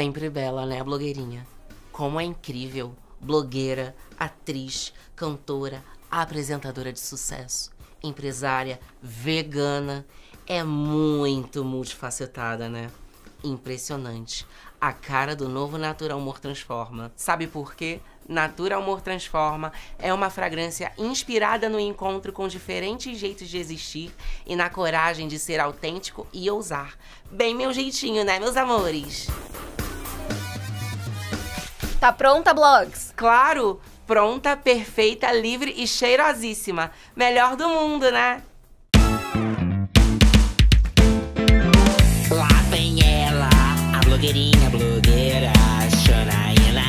sempre bela, né, blogueirinha? Como é incrível, blogueira, atriz, cantora, apresentadora de sucesso, empresária, vegana, é muito multifacetada, né? Impressionante. A cara do novo Natural Amor Transforma. Sabe por quê? Natural Amor Transforma é uma fragrância inspirada no encontro com diferentes jeitos de existir e na coragem de ser autêntico e ousar. Bem meu jeitinho, né, meus amores? Tá pronta, blogs? Claro! Pronta, perfeita, livre e cheirosíssima. Melhor do mundo, né? Lá vem ela, a blogueirinha, blogueira, Xanaína.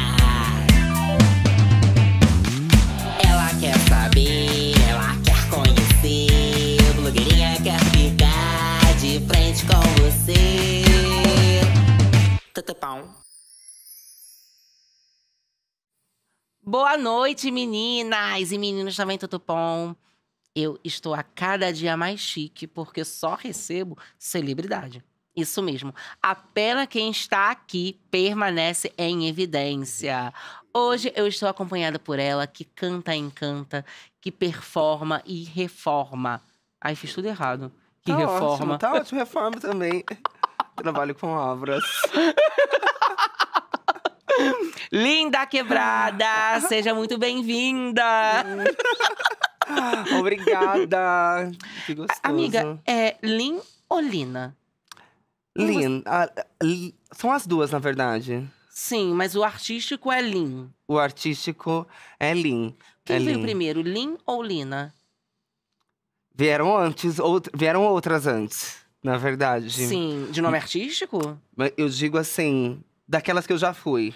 Ela quer saber, ela quer conhecer. Blogueirinha quer ficar de frente com você. Tutupão. Boa noite, meninas e meninos também, tudo bom? Eu estou a cada dia mais chique porque só recebo celebridade. Isso mesmo. Apenas quem está aqui permanece em evidência. Hoje eu estou acompanhada por ela que canta e encanta, que performa e reforma. Ai, fiz tudo errado. Que tá reforma. Ótimo, tá ótimo, reforma também. Trabalho com obras. Linda Quebrada, seja muito bem-vinda. Obrigada. Que gostoso. Amiga, é Lin ou Lina? Lin. A, são as duas, na verdade. Sim, mas o artístico é Lin. O artístico é Lin. Quem é veio Lin. primeiro, Lin ou Lina? Vieram antes, out, vieram outras antes, na verdade. Sim, de nome artístico? Eu digo assim, daquelas que eu já fui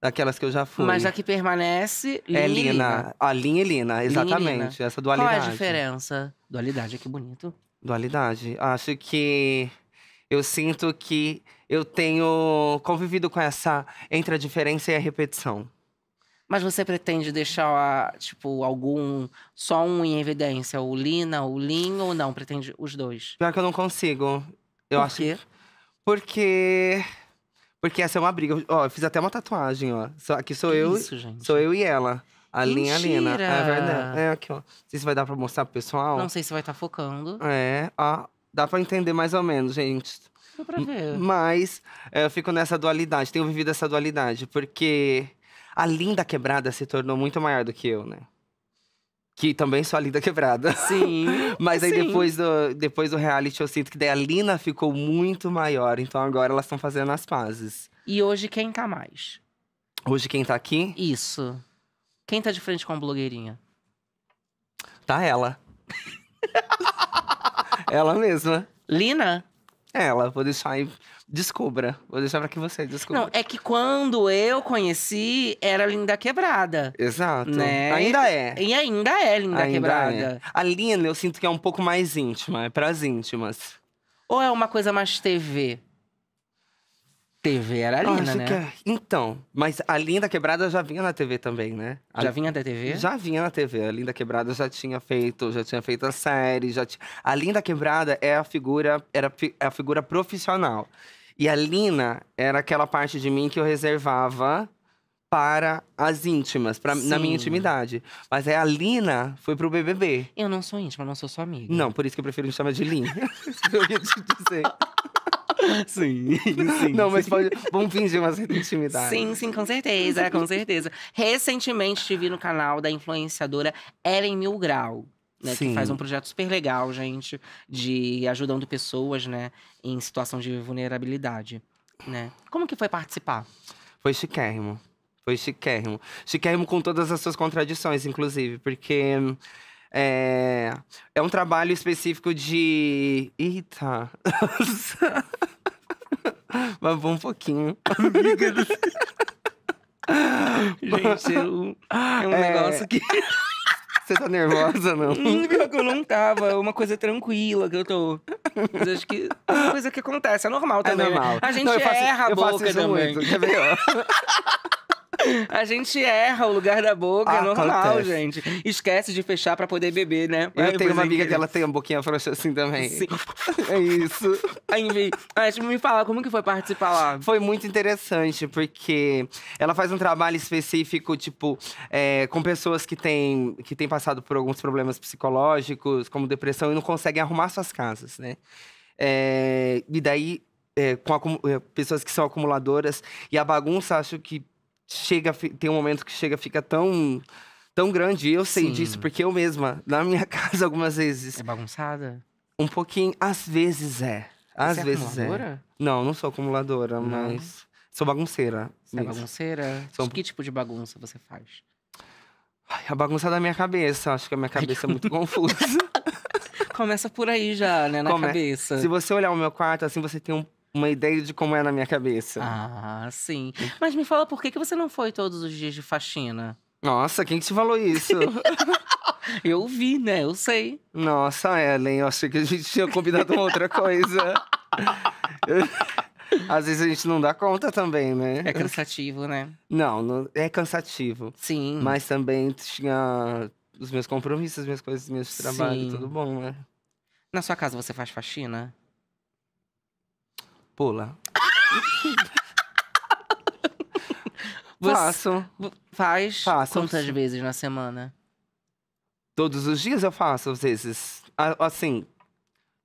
daquelas que eu já fui. Mas a que permanece, Lina. É Lina. A Linha e Lina, exatamente. Lina. Essa dualidade. Qual é a diferença? Dualidade, que bonito. Dualidade. Acho que eu sinto que eu tenho convivido com essa entre a diferença e a repetição. Mas você pretende deixar, tipo, algum. só um em evidência? O Lina, o Lin ou não? Pretende os dois? Pior que eu não consigo. Eu Por acho. Quê? Porque porque essa é uma briga. Ó, eu fiz até uma tatuagem, ó. Aqui sou que eu. Isso, gente. Sou eu e ela. A Mentira. linha Lina. É verdade. É aqui, ó. Não sei se vai dar pra mostrar pro pessoal. Não sei se vai estar tá focando. É, ó. Dá pra entender mais ou menos, gente. Dá pra ver. Mas é, eu fico nessa dualidade, tenho vivido essa dualidade, porque a linda quebrada se tornou muito maior do que eu, né? que também sou a Linda Quebrada. Sim. Mas aí sim. Depois, do, depois do reality eu sinto que daí a Lina ficou muito maior. Então agora elas estão fazendo as pazes. E hoje quem tá mais? Hoje quem tá aqui? Isso. Quem tá de frente com a blogueirinha? Tá ela. ela mesma. Lina? Ela, vou deixar aí. Descubra. Vou deixar pra que você descubra. Não, é que quando eu conheci, era Linda Quebrada. Exato. Né? Ainda é. E ainda é Linda ainda é. Quebrada. É. A Lina, eu sinto que é um pouco mais íntima, é pras íntimas. Ou é uma coisa mais TV? TV era a Lina, né? É. Então, mas a Linda Quebrada já vinha na TV também, né? A... Já vinha da TV? Já vinha na TV. A Linda Quebrada já tinha feito, já tinha feito a série, já t... A Linda Quebrada é a figura, era é a figura profissional. E a Lina era aquela parte de mim que eu reservava para as íntimas, pra, na minha intimidade. Mas aí a Lina foi pro BBB. Eu não sou íntima, não sou sua amiga. Não, por isso que eu prefiro me chamar de Lina. eu ia te dizer. Sim, sim. Não, mas pode. Vamos fingir uma certa intimidade. Sim, sim, com certeza, com certeza. Recentemente estive no canal da influenciadora Ellen Milgrau né? Sim. Que faz um projeto super legal, gente, de ajudando pessoas, né, em situação de vulnerabilidade, né? Como que foi participar? Foi chiquérrimo. Foi chiquérrimo. Chiquérrimo com todas as suas contradições, inclusive, porque é, é um trabalho específico de. Eita! Babou um pouquinho. Amiga do... Gente, é um é... negócio que. Você tá nervosa, não? Hum, pior que eu não tava. É uma coisa tranquila que eu tô. Mas acho que é uma coisa que acontece. É normal é também. É normal. A gente não, faço, erra a boca também. Muito, quer é ver? A gente erra o lugar da boca, ah, é normal, acontece. gente. Esquece de fechar para poder beber, né? Eu Ai, tenho uma amiga que ela tem um boquinha frouxa assim também. Sim. É isso. aí mas tipo, me fala, como que foi participar lá? Foi muito interessante, porque ela faz um trabalho específico, tipo, é, com pessoas que têm que tem passado por alguns problemas psicológicos, como depressão, e não conseguem arrumar suas casas, né? É, e daí é, com é, pessoas que são acumuladoras e a bagunça acho que chega, tem um momento que chega, fica tão tão grande. eu sei Sim. disso porque eu mesma, na minha casa, algumas vezes. É bagunçada? Um pouquinho. Às vezes é. Às Você é vezes é. Acumuladora? É. Não, não sou acumuladora, não. mas. Sou bagunceira. Você é mesmo. é bagunceira? Sou... Que tipo de bagunça você faz? Ai, a bagunça da minha cabeça. Acho que a minha cabeça é muito confusa. Começa por aí já, né? Na Come... cabeça. Se você olhar o meu quarto, assim, você tem um uma ideia de como é na minha cabeça. Ah, sim. Mas me fala por que, que você não foi todos os dias de faxina? Nossa, quem te falou isso? eu vi, né? Eu sei. Nossa, Ellen, eu achei que a gente tinha combinado uma outra coisa. Às vezes a gente não dá conta também, né? É cansativo, né? Não, não é cansativo. Sim. Mas também tinha os meus compromissos, as minhas coisas, meus trabalhos, tudo bom, né? Na sua casa você faz faxina? Pula. Faço. Faz Faço. quantas vezes na semana? Todos os dias eu faço, às vezes. Assim,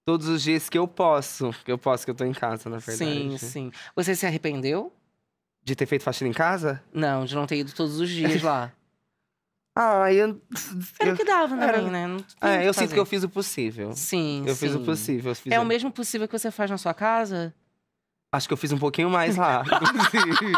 todos os dias que eu posso. Que eu posso, que eu tô em casa, na verdade. Sim, sim. Você se arrependeu? De ter feito faxina em casa? Não, de não ter ido todos os dias lá. Ah, eu. Era o que dava né, era- também, né? Não é, eu sinto que eu fiz o possível. Sim, eu fiz o possível. fiz É o mesmo possível que você faz na sua casa? Acho que eu fiz um pouquinho mais lá, inclusive.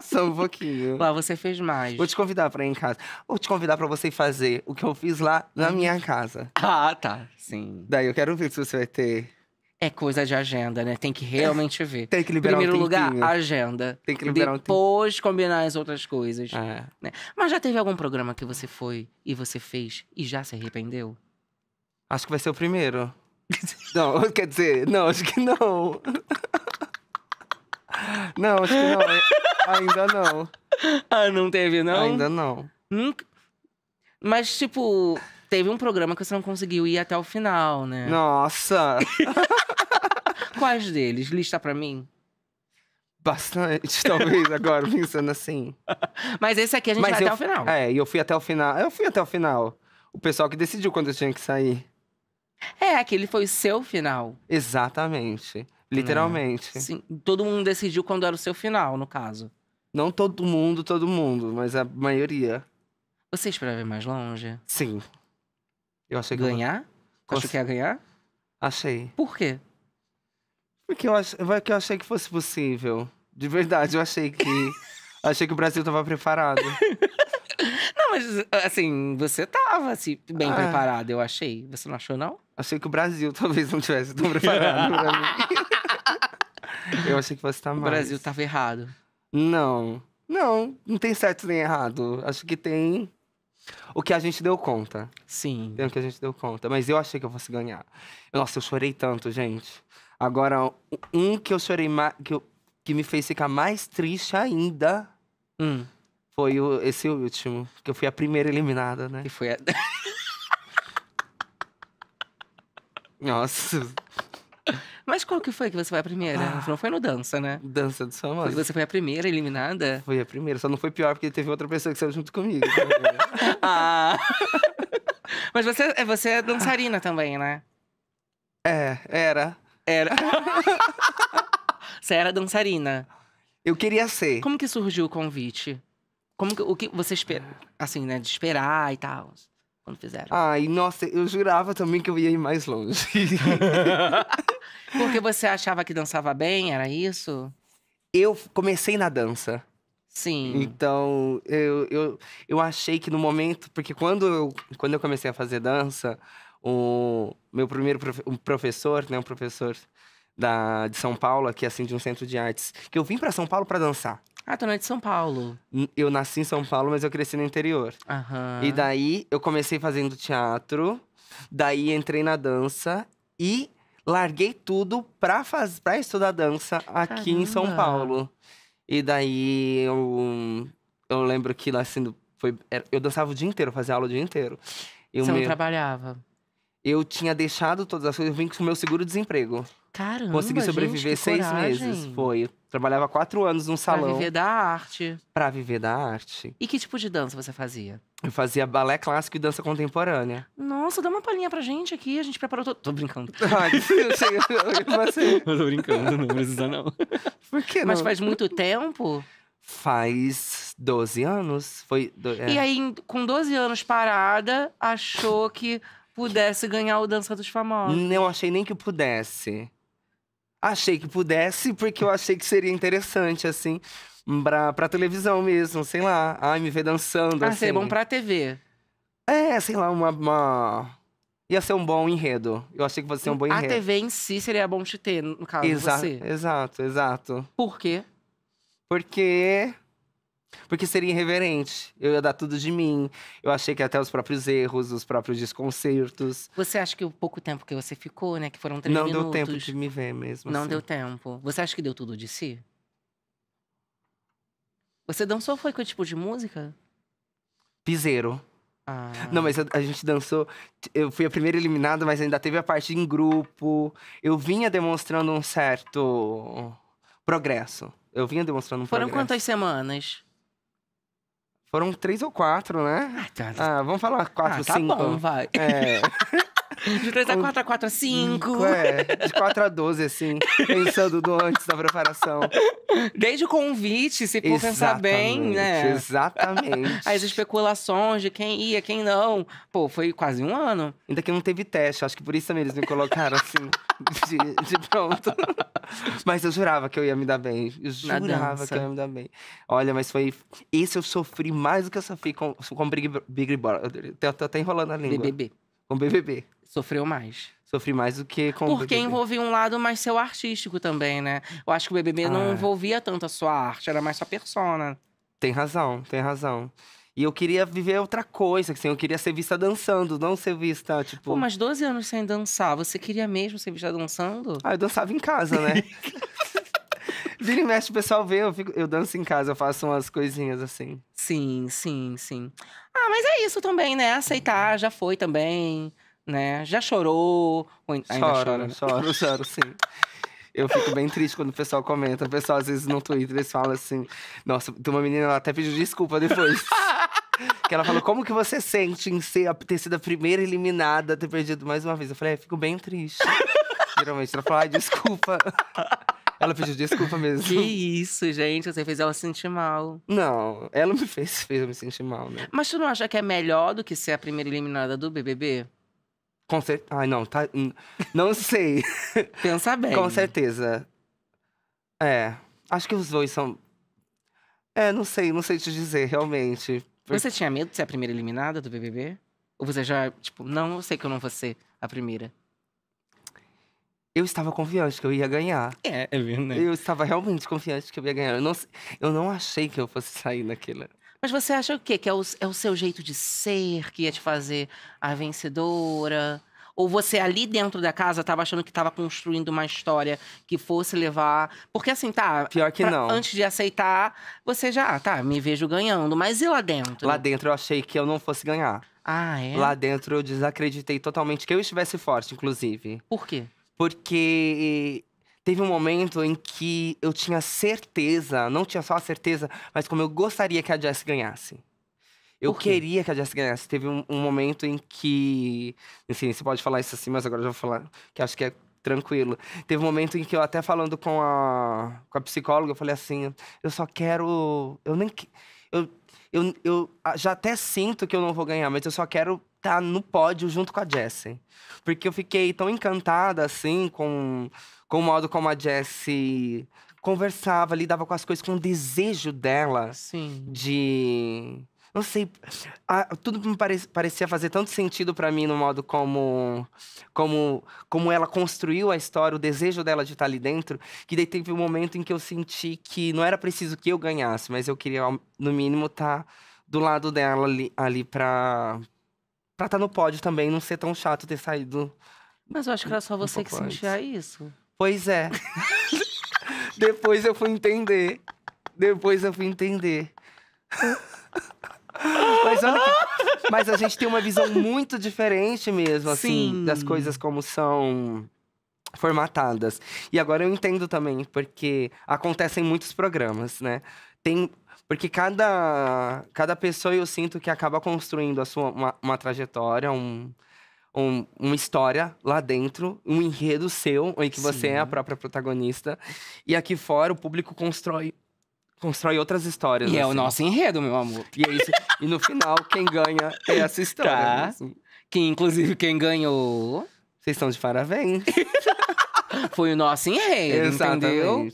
Só um pouquinho. Lá você fez mais. Vou te convidar pra ir em casa. Vou te convidar pra você fazer o que eu fiz lá na hum. minha casa. Ah, tá. Sim. Daí eu quero ver se você vai ter. É coisa de agenda, né? Tem que realmente é. ver. Tem que liberar Primeiro um lugar, agenda. Tem que liberar Depois um combinar as outras coisas. É. Né? Mas já teve algum programa que você foi e você fez e já se arrependeu? Acho que vai ser o primeiro. não, quer dizer, não, acho que não. Não, acho que não. Ainda não. Ah, não teve, não? Ainda não. Nunca... Mas, tipo, teve um programa que você não conseguiu ir até o final, né? Nossa! Quais deles? Lista pra mim. Bastante, talvez, agora, pensando assim. Mas esse aqui a gente Mas vai eu... até o final. É, e eu fui até o final. Eu fui até o final. O pessoal que decidiu quando eu tinha que sair. É, aquele foi o seu final. Exatamente. Né? Literalmente. Sim, todo mundo decidiu quando era o seu final, no caso. Não todo mundo, todo mundo, mas a maioria. Você esperava ir mais longe? Sim. Eu achei que Ganhar? Eu... Cons... que ia ganhar? Achei. Por quê? Porque eu, ach... Porque eu achei que fosse possível. De verdade, eu achei que. achei que o Brasil tava preparado. não, mas assim, você tava assim, bem ah. preparado, eu achei. Você não achou, não? Achei que o Brasil talvez não tivesse tão preparado pra mim. Eu achei que fosse estar tá mais. O Brasil estava errado. Não. Não, não tem certo nem errado. Acho que tem o que a gente deu conta. Sim. Tem o que a gente deu conta. Mas eu achei que eu fosse ganhar. Nossa, eu chorei tanto, gente. Agora, um que eu chorei mais. Que, que me fez ficar mais triste ainda. Hum. Foi o... esse último. Que eu fui a primeira eliminada, né? Que foi a. Nossa. Mas qual que foi que você foi a primeira? Ah, não foi no dança, né? Dança do Samba. Você foi a primeira eliminada? Foi a primeira, só não foi pior porque teve outra pessoa que saiu junto comigo. ah. Mas você, é, você é dançarina também, né? É, era. Era. você era dançarina. Eu queria ser. Como que surgiu o convite? Como que, o que você espera, assim, né, de esperar e tal? quando fizeram. Ai, nossa, eu jurava também que eu ia ir mais longe. Porque você achava que dançava bem, era isso? Eu comecei na dança. Sim. Então, eu, eu, eu achei que no momento. Porque quando eu, quando eu comecei a fazer dança, o meu primeiro prof, um professor, né, um professor da, de São Paulo, aqui assim, de um centro de artes, que eu vim para São Paulo para dançar. Ah, tu não é de São Paulo. Eu nasci em São Paulo, mas eu cresci no interior. Aham. E daí eu comecei fazendo teatro, daí entrei na dança e larguei tudo pra, faz... pra estudar dança aqui Caramba. em São Paulo. E daí eu, eu lembro que lá assim, foi... eu dançava o dia inteiro, fazia aula o dia inteiro. E Você não meu... trabalhava? Eu tinha deixado todas as coisas, eu vim com o meu seguro-desemprego. Caramba, Consegui sobreviver gente, seis meses. Foi. Trabalhava quatro anos num salão. Pra viver da arte. Pra viver da arte. E que tipo de dança você fazia? Eu fazia balé clássico e dança contemporânea. Nossa, dá uma palhinha pra gente aqui. A gente preparou todo. Tô brincando. Ai, eu tô brincando, não precisa não. Por que não? Mas faz muito tempo? Faz 12 anos. Foi. Do... É. E aí, com 12 anos parada, achou que pudesse ganhar o Dança dos Famosos. Não achei nem que pudesse achei que pudesse, porque eu achei que seria interessante, assim, pra, pra televisão mesmo, sei lá. Ai, me ver dançando. Ah, assim. seria bom pra TV. É, sei lá, uma, uma. Ia ser um bom enredo. Eu achei que fosse ser um bom enredo. A TV em si seria bom te ter, no caso, Exa você. Exato, exato. Por quê? Porque porque seria irreverente. Eu ia dar tudo de mim. Eu achei que até os próprios erros, os próprios desconcertos. Você acha que o pouco tempo que você ficou, né? Que foram três não minutos. Não deu tempo de me ver mesmo. Não assim. deu tempo. Você acha que deu tudo de si? Você dançou foi que tipo de música? Piseiro. Ah. Não, mas a, a, gente dançou. Eu fui a primeira eliminada, mas ainda teve a parte em grupo. Eu vinha demonstrando um certo progresso. Eu vinha demonstrando um Foram progresso. Foram quantas semanas? Foram três ou quatro, né? Ah, tá. ah vamos falar quatro, ah, tá cinco. Tá bom, vai. É. De 3 a 4 a 4 a 5. É, de 4 a 12, assim, pensando do antes da preparação. Desde o convite, se for pensar bem, né? Exatamente. As especulações de quem ia, quem não. Pô, foi quase um ano. Ainda que não teve teste, acho que por isso também eles me colocaram assim, de, de pronto. Mas eu jurava que eu ia me dar bem. Eu jurava que eu ia me dar bem. Olha, mas foi. Esse eu sofri mais do que eu sofri com, com Big, Big Brother. tô até enrolando a língua. BBB. Com BBB. Sofreu mais. Sofri mais do que com Porque o BBB. envolvia um lado mais seu artístico também, né? Eu acho que o BBB ah. não envolvia tanto a sua arte, era mais sua persona. Tem razão, tem razão. E eu queria viver outra coisa, assim, eu queria ser vista dançando, não ser vista, tipo... Pô, mas 12 anos sem dançar, você queria mesmo ser vista dançando? Ah, eu dançava em casa, né? Vira e mexe, o pessoal vê, eu, fico, eu danço em casa, eu faço umas coisinhas assim. Sim, sim, sim. Ah, mas é isso também, né? Aceitar, já foi também, né? Já chorou. Ainda choro, chora, né? choro, choro, sim. Eu fico bem triste quando o pessoal comenta. O pessoal, às vezes, no Twitter, eles falam assim... Nossa, tem uma menina, ela até pediu desculpa depois. que ela falou, como que você sente em ser, ter sido a primeira eliminada, ter perdido mais uma vez? Eu falei, é, fico bem triste. Geralmente, ela fala, ai, desculpa. Ela pediu desculpa mesmo. Que isso, gente. Você fez ela se sentir mal. Não, ela me fez, fez eu me sentir mal, né? Mas tu não acha que é melhor do que ser a primeira eliminada do BBB? Com certeza. Ai, não, tá. Não sei. Pensa bem. Com certeza. É. Acho que os dois são. É, não sei, não sei te dizer, realmente. Porque... Você tinha medo de ser a primeira eliminada do BBB? Ou você já, tipo, não, eu sei que eu não vou ser a primeira? Eu estava confiante que eu ia ganhar. É, é verdade. Né? Eu estava realmente confiante que eu ia ganhar. Eu não, eu não achei que eu fosse sair naquela. Mas você acha o quê? Que é o, é o seu jeito de ser que ia te fazer a vencedora? Ou você ali dentro da casa estava achando que estava construindo uma história que fosse levar. Porque assim, tá. Pior que pra, não. Antes de aceitar, você já, tá, me vejo ganhando. Mas e lá dentro? Lá dentro eu achei que eu não fosse ganhar. Ah, é? Lá dentro eu desacreditei totalmente que eu estivesse forte, inclusive. Por quê? porque teve um momento em que eu tinha certeza, não tinha só a certeza, mas como eu gostaria que a Jess ganhasse. Eu queria que a Jess ganhasse. Teve um, um, momento em que. Enfim, você pode falar isso assim, mas agora eu já vou falar, que acho que é tranquilo. Teve um momento em que eu, até falando com a, com a psicóloga, eu falei assim: eu só quero. Eu nem. Eu, eu, eu já até sinto que eu não vou ganhar, mas eu só quero tá no pódio junto com a Jessie. Porque eu fiquei tão encantada, assim, com, com o modo como a Jessie conversava, lidava com as coisas, com o desejo dela Sim. de. Não sei, a, tudo me pare, parecia fazer tanto sentido para mim no modo como, como como ela construiu a história, o desejo dela de estar tá ali dentro, que daí teve um momento em que eu senti que não era preciso que eu ganhasse, mas eu queria, no mínimo, estar tá do lado dela ali, ali para pra estar tá no pódio também, não ser tão chato ter saído. Mas eu acho que era só você um que sentia isso. Pois é. Depois eu fui entender. Depois eu fui entender. Mas olha Mas a gente tem uma visão muito diferente mesmo, assim, Sim. das coisas como são formatadas. E agora eu entendo também, porque acontecem muitos programas, né? tem. Porque cada, cada pessoa eu sinto que acaba construindo a sua, uma, uma trajetória, um, um, uma história lá dentro, um enredo seu, em que você Sim. é a própria protagonista. E aqui fora o público constrói constrói outras histórias. E assim. é o assim. nosso enredo, meu amor. E é isso. E no final, quem ganha é essa história. Tá. Né, Mesmo. Assim. Que inclusive quem ganhou. Vocês estão de parabéns. Foi o nosso enredo, Exatamente. entendeu?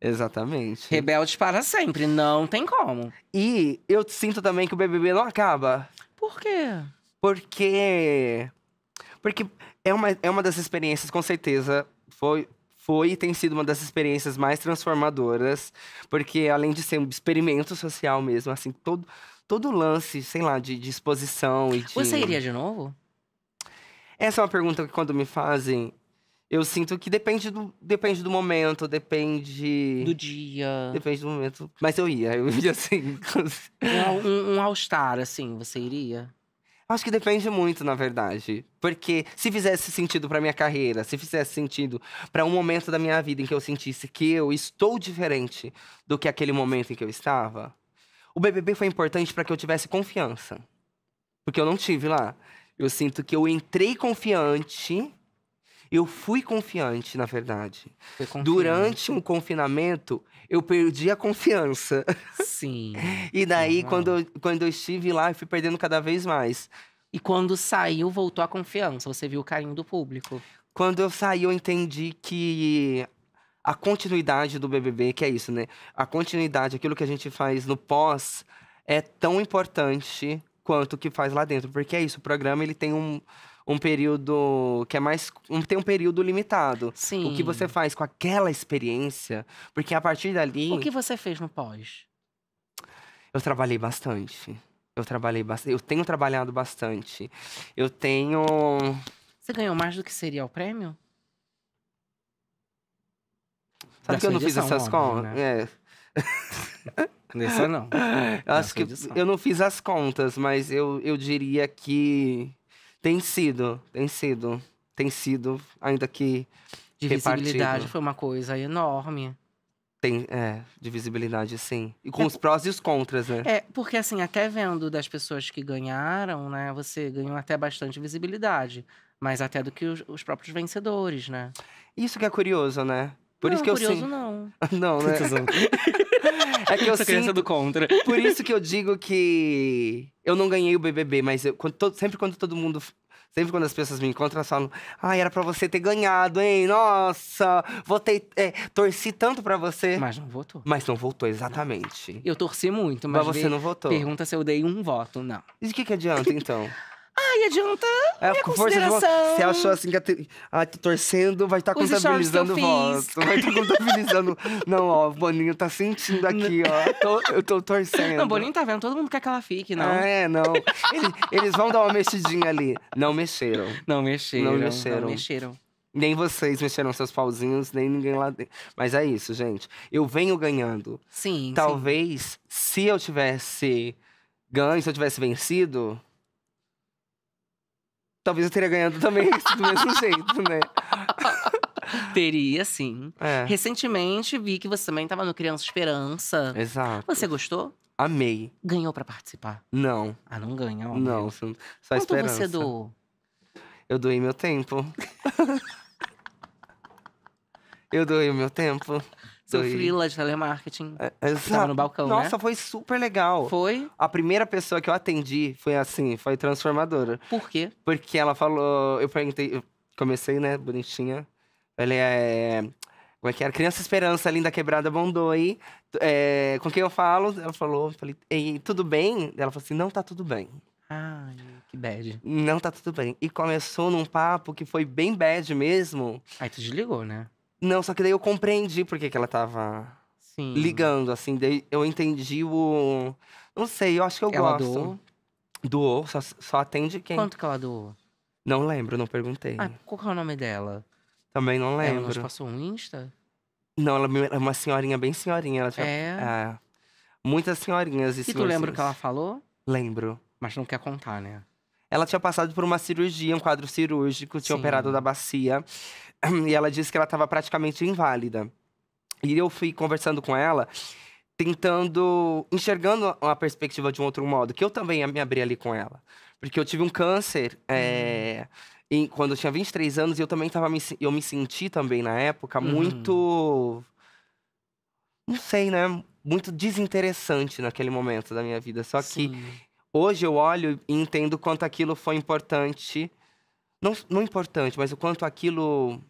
Exatamente. Rebelde para sempre, não tem como. E eu sinto também que o BBB não acaba. Por quê? Porque. Porque é uma, é uma das experiências, com certeza, foi, foi e tem sido uma das experiências mais transformadoras. Porque além de ser um experimento social mesmo, assim, todo, todo lance, sei lá, de, de exposição e de... Você iria de novo? Essa é uma pergunta que quando me fazem, eu sinto que depende do, depende do momento, depende. Do dia. Depende do momento. Mas eu ia, eu ia assim. Um, um All-Star, assim, você iria? Acho que depende muito, na verdade. Porque se fizesse sentido para minha carreira, se fizesse sentido para um momento da minha vida em que eu sentisse que eu estou diferente do que aquele momento em que eu estava, o BBB foi importante para que eu tivesse confiança. Porque eu não tive lá. Eu sinto que eu entrei confiante eu fui confiante, na verdade. Durante um confinamento, eu perdi a confiança. Sim. e daí, uhum. quando, eu, quando eu estive lá, eu fui perdendo cada vez mais. E quando saiu, voltou a confiança. Você viu o carinho do público. Quando eu saí, eu entendi que a continuidade do BBB, que é isso, né? A continuidade, aquilo que a gente faz no pós, é tão importante quanto o que faz lá dentro. Porque é isso, o programa ele tem um, um período que é mais. Um, tem um período limitado. Sim. O que você faz com aquela experiência, porque a partir dali. O que você fez no pós? Eu trabalhei bastante. Eu trabalhei bastante. Eu tenho trabalhado bastante. Eu tenho. Você ganhou mais do que seria o prêmio? Sabe que eu não fiz essas contas? Né? É. Nessa não. eu acho que edição. eu não fiz as contas, mas eu, eu diria que tem sido, tem sido, tem sido, ainda que. Divisibilidade visibilidade foi uma coisa enorme. Tem, é, de visibilidade, sim. E com é, os prós e os contras, né? É, porque assim, até vendo das pessoas que ganharam, né, você ganhou até bastante visibilidade. Mas até do que os, os próprios vencedores, né? Isso que é curioso, né? Por não, isso que curioso eu curioso sim... não. não, né? É que eu Essa criança é do contra. Por isso que eu digo que eu não ganhei o BBB, mas eu, quando, todo, sempre quando todo mundo Sempre quando as pessoas me encontram, elas falam: Ai, era pra você ter ganhado, hein? Nossa, votei, é, torci tanto pra você. Mas não votou. Mas não votou, exatamente. Eu torci muito, mas. Mas você vê, não votou. Pergunta se eu dei um voto, não. E o que, que adianta, então? Ai, adianta é, minha com consideração. Força, você achou assim que Ai, ah, tô torcendo, vai estar tá contabilizando voto. Vai estar tá contabilizando. não, ó, o Boninho tá sentindo aqui, ó. Tô, eu tô torcendo. Não, o Boninho tá vendo, todo mundo quer que ela fique, não. É, não. Eles, eles vão dar uma mexidinha ali. Não mexeram. Não mexeram. Não mexeram. Não mexeram. Nem vocês mexeram seus pauzinhos, nem ninguém lá dentro. Mas é isso, gente. Eu venho ganhando. Sim. Talvez, sim. se eu tivesse ganho, se eu tivesse vencido, talvez eu teria ganhado também do mesmo jeito, né? Teria, sim. É. Recentemente vi que você também estava no Criança Esperança. Exato. Você gostou? Amei. Ganhou para participar? Não. Ah, não ganha, ó. Não, só Quanto esperança. você doou? Eu doei meu tempo. eu doei o meu tempo. Seu e... de telemarketing. É, Tava no balcão, né? Nossa, né? foi super legal. Foi? A primeira pessoa que eu atendi foi assim, foi transformadora. Por quê? Porque ela falou... Eu perguntei... Eu comecei, né? Bonitinha. Ela é... Como é que era? É? Criança Esperança, linda quebrada, Bondoi. É, com quem eu falo? Ela falou, falei, Ei, tudo bem? Ela falou assim, não tá tudo bem. Ai, que bad. Não tá tudo bem. E começou num papo que foi bem bad mesmo. Aí tu desligou, né? Não, só que daí eu compreendi por que, que ela tava Sim. ligando, assim. Daí eu entendi o. Não sei, eu acho que eu ela gosto. Doou? Doou, só, só atende quem. Quanto que ela doou? Não lembro, não perguntei. Ah, qual que é o nome dela? Também não lembro. Ela nos passou um Insta? Não, ela é, é uma senhorinha bem senhorinha. Ela tinha, é. é. Muitas senhorinhas e E tu lembra o que ela falou? Lembro. Mas não quer contar, né? Ela tinha passado por uma cirurgia, um quadro cirúrgico, tinha Sim. operado da bacia. e ela disse que ela estava praticamente inválida. E eu fui conversando com ela, tentando, enxergando a perspectiva de um outro modo, que eu também me abri ali com ela. Porque eu tive um câncer é, uhum. em, quando eu tinha 23 anos e eu também tava me, eu me senti também na época uhum. muito. Não sei, né? Muito desinteressante naquele momento da minha vida. Só Sim. que hoje eu olho e entendo quanto aquilo foi importante não, não importante, mas o quanto aquilo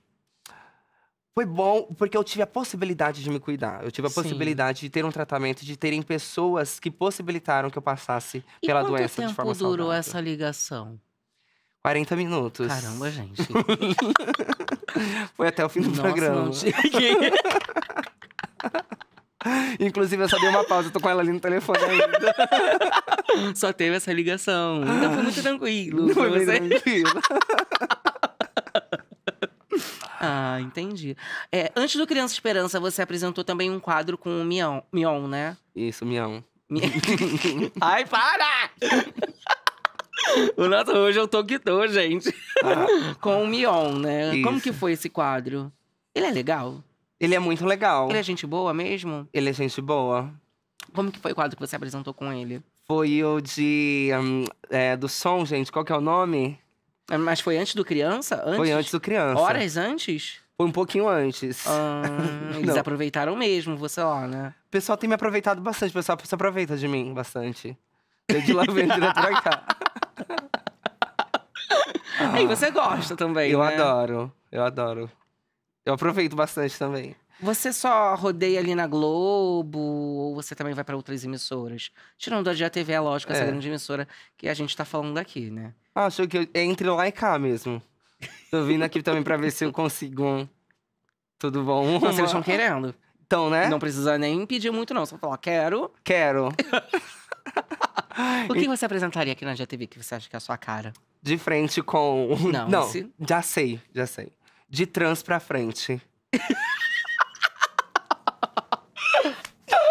foi bom porque eu tive a possibilidade de me cuidar. Eu tive a Sim. possibilidade de ter um tratamento, de terem pessoas que possibilitaram que eu passasse e pela doença de forma saudável. quanto tempo durou essa ligação? 40 minutos. Caramba, gente. foi até o fim do Nossa, programa. Não tinha... Inclusive, eu só dei uma pausa, eu tô com ela ali no telefone ainda. Só teve essa ligação. Então foi muito tranquilo. Não foi você. tranquilo. Ah, entendi. É, antes do Criança Esperança, você apresentou também um quadro com o Mion, Mion né? Isso, Mion. Ai, para! O nosso, hoje eu tô que tô, gente. Ah. Com o Mion, né? Isso. Como que foi esse quadro? Ele é legal? Ele é muito legal. Ele é gente boa mesmo? Ele é gente boa. Como que foi o quadro que você apresentou com ele? Foi o de. Hum, é, do som, gente. Qual que é o nome? É, mas foi antes do criança? Antes? Foi antes do criança. Horas antes? Foi um pouquinho antes. Ah, eles aproveitaram mesmo você lá, né? O pessoal tem me aproveitado bastante. O pessoal se aproveita de mim bastante. Eu de lá vendo direto pra cá. Aí você gosta também. Eu né? adoro. Eu adoro. Eu aproveito bastante também. Você só rodeia ali na Globo ou você também vai para outras emissoras? Tirando a Dia TV, é lógico, essa É. grande emissora que a gente tá falando aqui, né? Ah, Acho que eu- é entre lá e cá mesmo. Tô vindo aqui também pra ver se eu consigo um. Tudo bom? Vocês estão querendo. Então, né? Não precisa nem pedir muito, não. Só falar, quero. Quero. O que você apresentaria aqui na GTV que você acha que é a sua cara? De frente com. Não, esse- já sei, já sei de trans pra frente.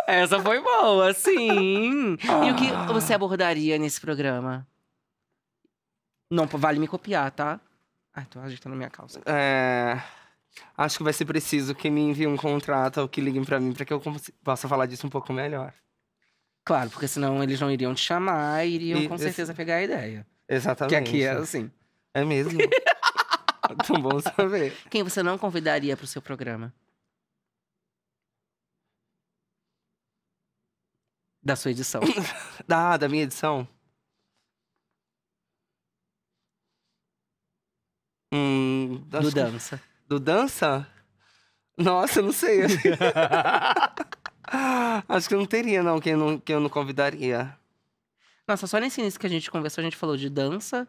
Essa foi boa, sim. E o que ah. você abordaria nesse programa? Não vale me copiar, tá? Ah, tô ajeitando minha calça. É. Acho que vai ser preciso que me enviem um contrato ou que liguem para mim para que eu possa falar disso um pouco melhor. Claro, porque senão eles não iriam te chamar e iriam com certeza pegar a ideia. Exatamente. Que aqui é assim. É mesmo? Então, bom saber. Quem você não convidaria para o seu programa? Da sua edição. da, ah, da minha edição? Hum, do dança. Que... Do dança? Nossa, não sei. acho que não teria, não, quem, não, eu não convidaria. Nossa, só nesse início que a gente conversou, a gente falou de dança,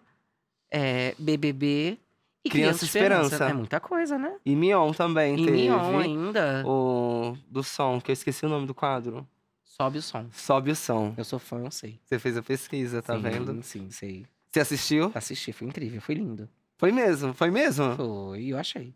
é, BBB, Criança, Criança Esperança. Esperança. É muita coisa, né? E Mion também E teve. Mion ainda. O do som, que eu esqueci o nome do quadro. Sobe o som. Sobe o som. Eu sou fã, eu sei. Você fez a pesquisa, tá sim, vendo? Sim, sei. Você assistiu? Assisti, foi incrível, foi lindo. Foi mesmo, foi mesmo? Foi, eu achei.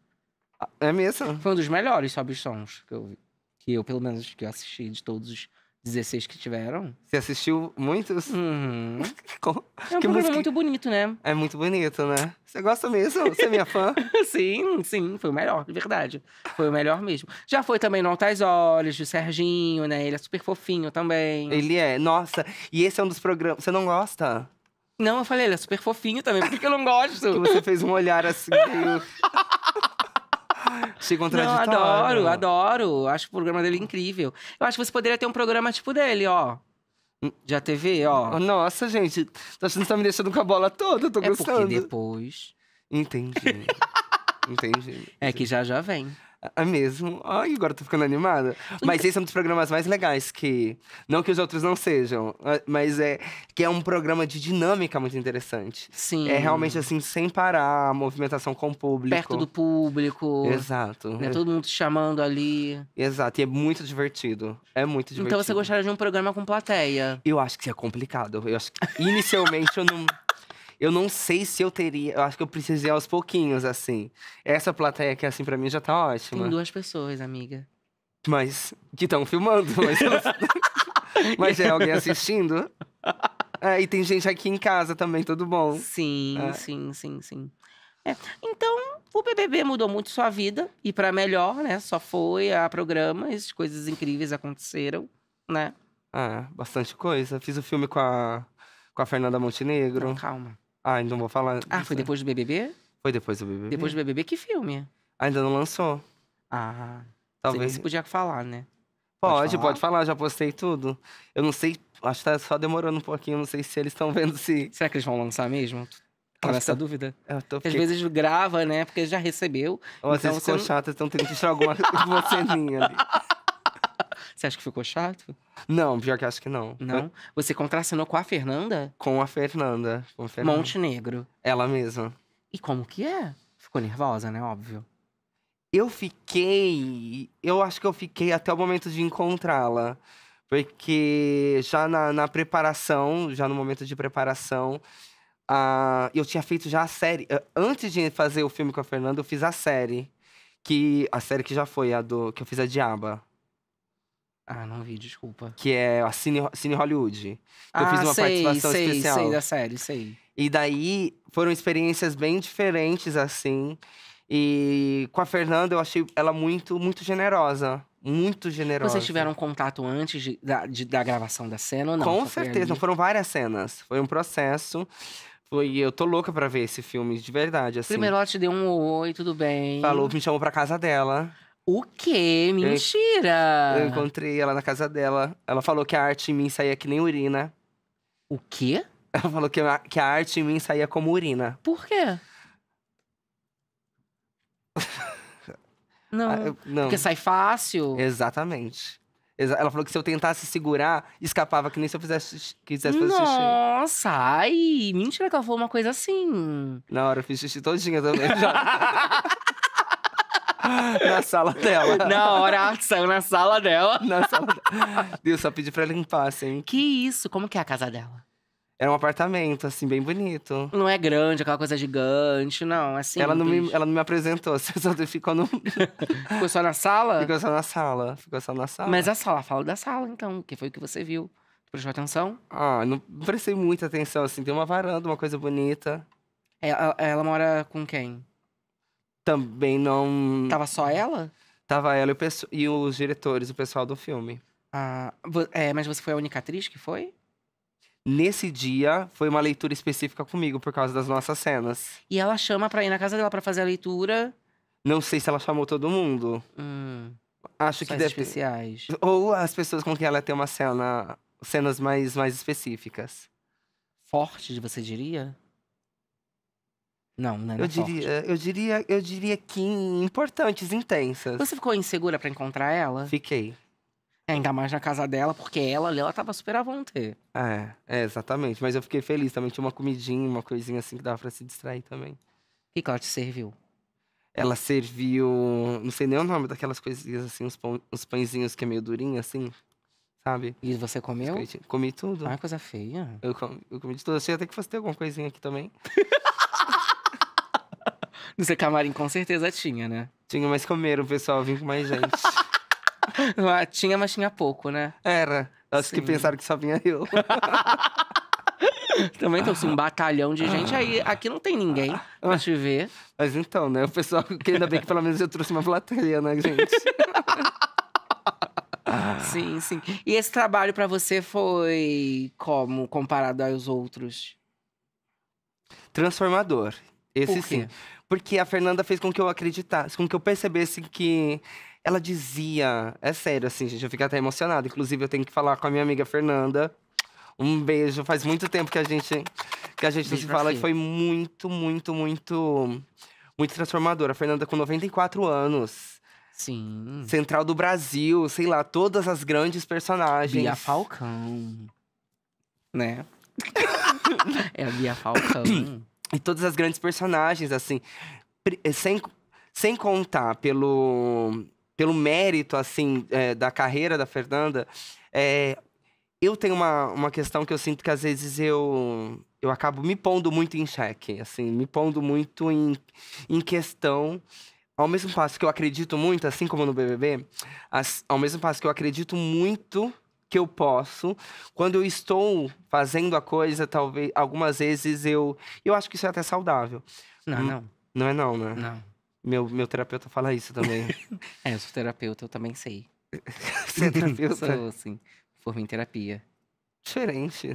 É mesmo? Foi um dos melhores sobe os sons que eu vi. Que eu, pelo menos, que eu assisti de todos os 16 que tiveram. Você assistiu muitos? Uhum. é um que programa muito bonito, né? É muito bonito, né? Você gosta mesmo? Você é minha fã? sim, sim. Foi o melhor, de verdade. Foi o melhor mesmo. Já foi também no Altais Olhos, do Serginho, né? Ele é super fofinho também. Ele é. Nossa, e esse é um dos programas... Você não gosta? Não, eu falei, ele é super fofinho também. Por que, que eu não gosto? que você fez um olhar assim, Se contraditório. Não, adoro, adoro. Acho o programa dele incrível. Eu acho que você poderia ter um programa tipo dele, ó. Hum, já TV, ó. Nossa, gente. Tá- você tá me deixando com a bola toda, eu tô é gostando. Porque depois. Entendi. Entendi. É que já já vem. É mesmo? Ai, agora tô ficando animada. Mas esse é um dos programas mais legais que. Não que os outros não sejam, ah, mas é que é um programa de dinâmica muito interessante. Sim. É realmente assim, sem parar, movimentação com o público. Perto do público. Exato. Né? Todo mundo te chamando ali. Exato, e é muito divertido. É muito divertido. Então você gostaria de um programa com plateia? Eu acho que é complicado. Eu acho que inicialmente eu não eu não sei se eu teria. Eu acho que eu precisei aos pouquinhos, assim. Essa plateia aqui, assim, pra mim já tá ótima. Tem duas pessoas, amiga. Mas. Que estão filmando, mas. mas é alguém assistindo. É, e tem gente aqui em casa também, tudo bom. Sim, é. sim, sim, sim. É. Então, o BBB mudou muito sua vida e para melhor, né? Só foi a programas, coisas incríveis aconteceram, né? Ah, bastante coisa. Fiz o filme com a, com a Fernanda Montenegro. Não, calma. Ah, ainda não vou falar. Ah, né? foi depois do BBB? Foi depois do BBB. Depois do BBB, que filme? Ainda não lançou. Ah, talvez. Você podia falar, né? Pode, pode falar? pode falar, já postei tudo. Eu não sei, acho que tá só demorando um pouquinho, não sei se eles estão vendo se. Será que eles vão lançar mesmo? Tá nessa dúvida? Eu tô... Porque... Às vezes grava, né? Porque já recebeu. Ou então, às vezes ficou não... chato, então tem que tirar alguma coisinha ali. Você acha que ficou chato? Não, pior que acho que não. Não? Você contracenou com a Fernanda? Com a Fernanda. Com a Fernanda. Montenegro. Ela mesma. E como que é? Ficou nervosa, né? Óbvio. Eu fiquei. Eu acho que eu fiquei até o momento de encontrá-la. Porque já na, na, preparação, já no momento de preparação, uh, eu tinha feito já a série. Antes de fazer o filme com a Fernanda, eu fiz a série. Que, a série que já foi, a do. Que eu fiz a Diaba. Ah, não vi, desculpa. Que é a Cine, Cine Hollywood. Que ah, eu fiz ah, uma sei, participação sei, especial. Sei, da série, sei. E daí foram experiências bem diferentes, assim. E com a Fernanda eu achei ela muito, muito generosa. Muito generosa. Vocês tiveram contato antes de, da, de, da gravação da cena ou não? Com certeza, não foram várias cenas. Foi um processo. Foi, eu tô louca pra ver esse filme, de verdade, assim. Primeiro ela te deu um oi, tudo bem. Falou, me chamou pra casa dela. O quê? Mentira! Eu encontrei ela na casa dela. Ela falou que a arte em mim saía que nem urina. O quê? Ela falou que, a, que a arte em mim saía como urina. Por quê? não. Ah, eu, não. Porque sai fácil. Exatamente. Ela falou que se eu tentasse segurar, escapava que nem se eu fizesse, quisesse fazer xixi. Nossa, ai, mentira que ela falou uma coisa assim. Na hora eu fiz xixi todinha também. na sala dela. Na hora, saiu na sala dela. Na sala dela. Eu só pedi pra ela limpar, assim. Que isso? Como que é a casa dela? Era um apartamento, assim, bem bonito. Não é grande, aquela coisa gigante, não. É Ela não me, ela não me apresentou, você só ficou no. ficou só na sala? Ficou só na sala. Ficou só na sala. Mas a sala, fala da sala, então, que foi o que você viu. Prestou atenção? Ah, não prestei muita atenção, assim. Tem uma varanda, uma coisa bonita. Ela, é, ela mora com quem? também não. Tava só ela? Tava ela e, peço... e os diretores, o pessoal do filme. Ah, é, mas você foi a única atriz que foi? Nesse dia, foi uma leitura específica comigo, por causa das nossas cenas. E ela chama pra ir na casa dela pra fazer a leitura. Não sei se ela chamou todo mundo. Hum, Acho que deve... especiais. Ou as pessoas com quem ela tem uma cena, cenas mais, mais específicas. Forte, você diria? Não, não é eu diria, eu diria, eu diria que importantes, intensas. Você ficou insegura para encontrar ela? Fiquei. É, ainda mais na casa dela, porque ela ali, ela tava super à vontade. É, é, exatamente. Mas eu fiquei feliz também. Tinha uma comidinha, uma coisinha assim que dava pra se distrair também. O que, que ela te serviu? Ela serviu. Não sei nem o nome daquelas coisinhas assim, uns, pão, uns pãezinhos que é meio durinho assim. Sabe? E você comeu? Comi tudo. Ah, coisa feia. Eu comi, eu comi de tudo. achei até que fosse ter alguma coisinha aqui também. No seu camarim com certeza tinha, né? Tinha, mas comeram, o pessoal vinha com mais gente. tinha, mas tinha pouco, né? Era. Acho Sim. que pensaram que só vinha eu. Também trouxe assim, um batalhão de gente aí. Aqui não tem ninguém pra te ver. Mas então, né? O pessoal, que ainda bem que pelo menos eu trouxe uma plateia, né, gente? sim, sim. E esse trabalho para você foi como comparado aos outros? Transformador. Esse Por sim. Porque a Fernanda fez com que eu acreditasse, com que eu percebesse que ela dizia. É sério, assim, gente, eu fico até emocionada. Inclusive, eu tenho que falar com a minha amiga Fernanda. Um beijo. Faz muito tempo que a gente que a gente se fala e foi muito, muito, muito muito transformadora. A Fernanda com 94 anos. Sim. Central do Brasil, sei lá, todas as grandes personagens. Bia Falcão. Né? é a Bia Falcão. e todas as grandes personagens, assim, eh, sem, sem contar pelo, pelo mérito, assim, é, da carreira da Fernanda, é, eu tenho uma, uma questão que eu sinto que às vezes eu, eu acabo me pondo muito em xeque, assim, me pondo muito em, em questão. Ao mesmo passo que eu acredito muito, assim como no BBB, as, ao mesmo passo que eu acredito muito que eu posso. Quando eu estou fazendo a coisa, talvez algumas vezes eu eu acho que isso é até saudável. Não, hum, não. Não é não, né? Não. Meu, meu terapeuta fala isso também. é, eu sou terapeuta, eu também sei. Você é terapeuta? sou, sim. Formei em terapia. Diferente.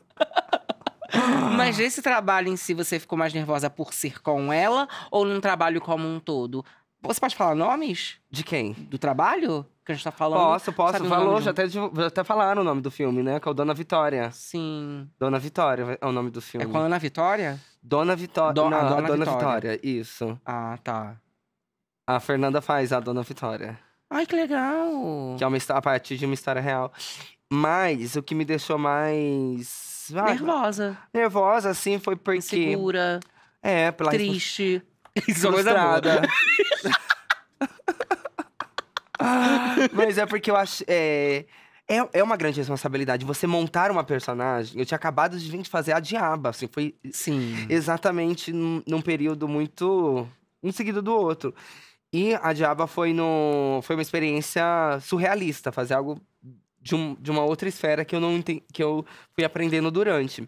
Mas esse trabalho em si, você ficou mais nervosa por ser com ela ou num trabalho como um todo? Você pode falar nomes? De quem? Do trabalho? que a gente tá falando. Posso, posso. Sabe Falou, já até, já até falaram o nome do filme, né? Que é o Dona Vitória. Sim. Dona Vitória é o nome do é filme. É com a Ana Vitória? Dona Vitória. Do, Não, a Dona, Dona Vitória. Vitória. isso. Ah, tá. A Fernanda faz a Dona Vitória. Ai, que legal! Que é uma história, a partir de uma história real. Mas o que me deixou mais. Ah, nervosa. Nervosa, assim, foi porque. Insegura. É, pela Triste. Frustrada. mas é porque eu acho. É, é, é uma grande responsabilidade. Você montar uma personagem. Eu tinha acabado de vir fazer a diaba. Assim, foi Sim. exatamente num, num período muito. um seguido do outro. E a diaba foi, no, foi uma experiência surrealista fazer algo de, um, de uma outra esfera que eu, não entendi, que eu fui aprendendo durante.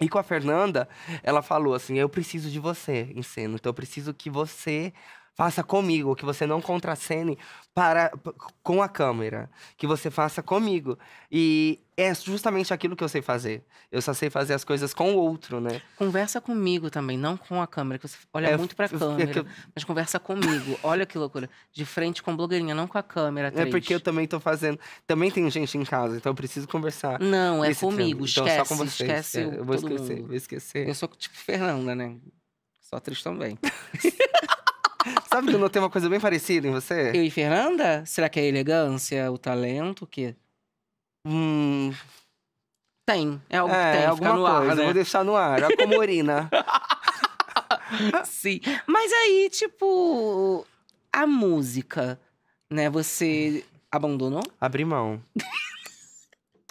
E com a Fernanda, ela falou assim: Eu preciso de você em cena, então eu preciso que você faça comigo, que você não contracene para, com a câmera, que você faça comigo. E é justamente aquilo que eu sei fazer. Eu só sei fazer as coisas com o outro, né? Conversa comigo também, não com a câmera, que você olha é, muito pra a é câmera, mas conversa comigo. Olha que loucura. De frente com blogueirinha, não com a câmera. É três. É porque eu também tô fazendo. Também tem gente em casa, então eu preciso conversar. Não, é comigo. Esquece, então, só com vocês. esquece. É, eu vou esquecer, mundo. vou esquecer. Eu sou tipo Fernanda, né? Só triste também. Sabe que eu notei uma coisa bem parecida em você? Eu e Fernanda? Será que é a elegância, o talento, o quê? Hum. Tem. É algo é, que tem. Alguma no ar, coisa. Né? Vou deixar no ar. A comorina. Sim. Mas aí, tipo, a música, né? Você abandonou? Abri mão.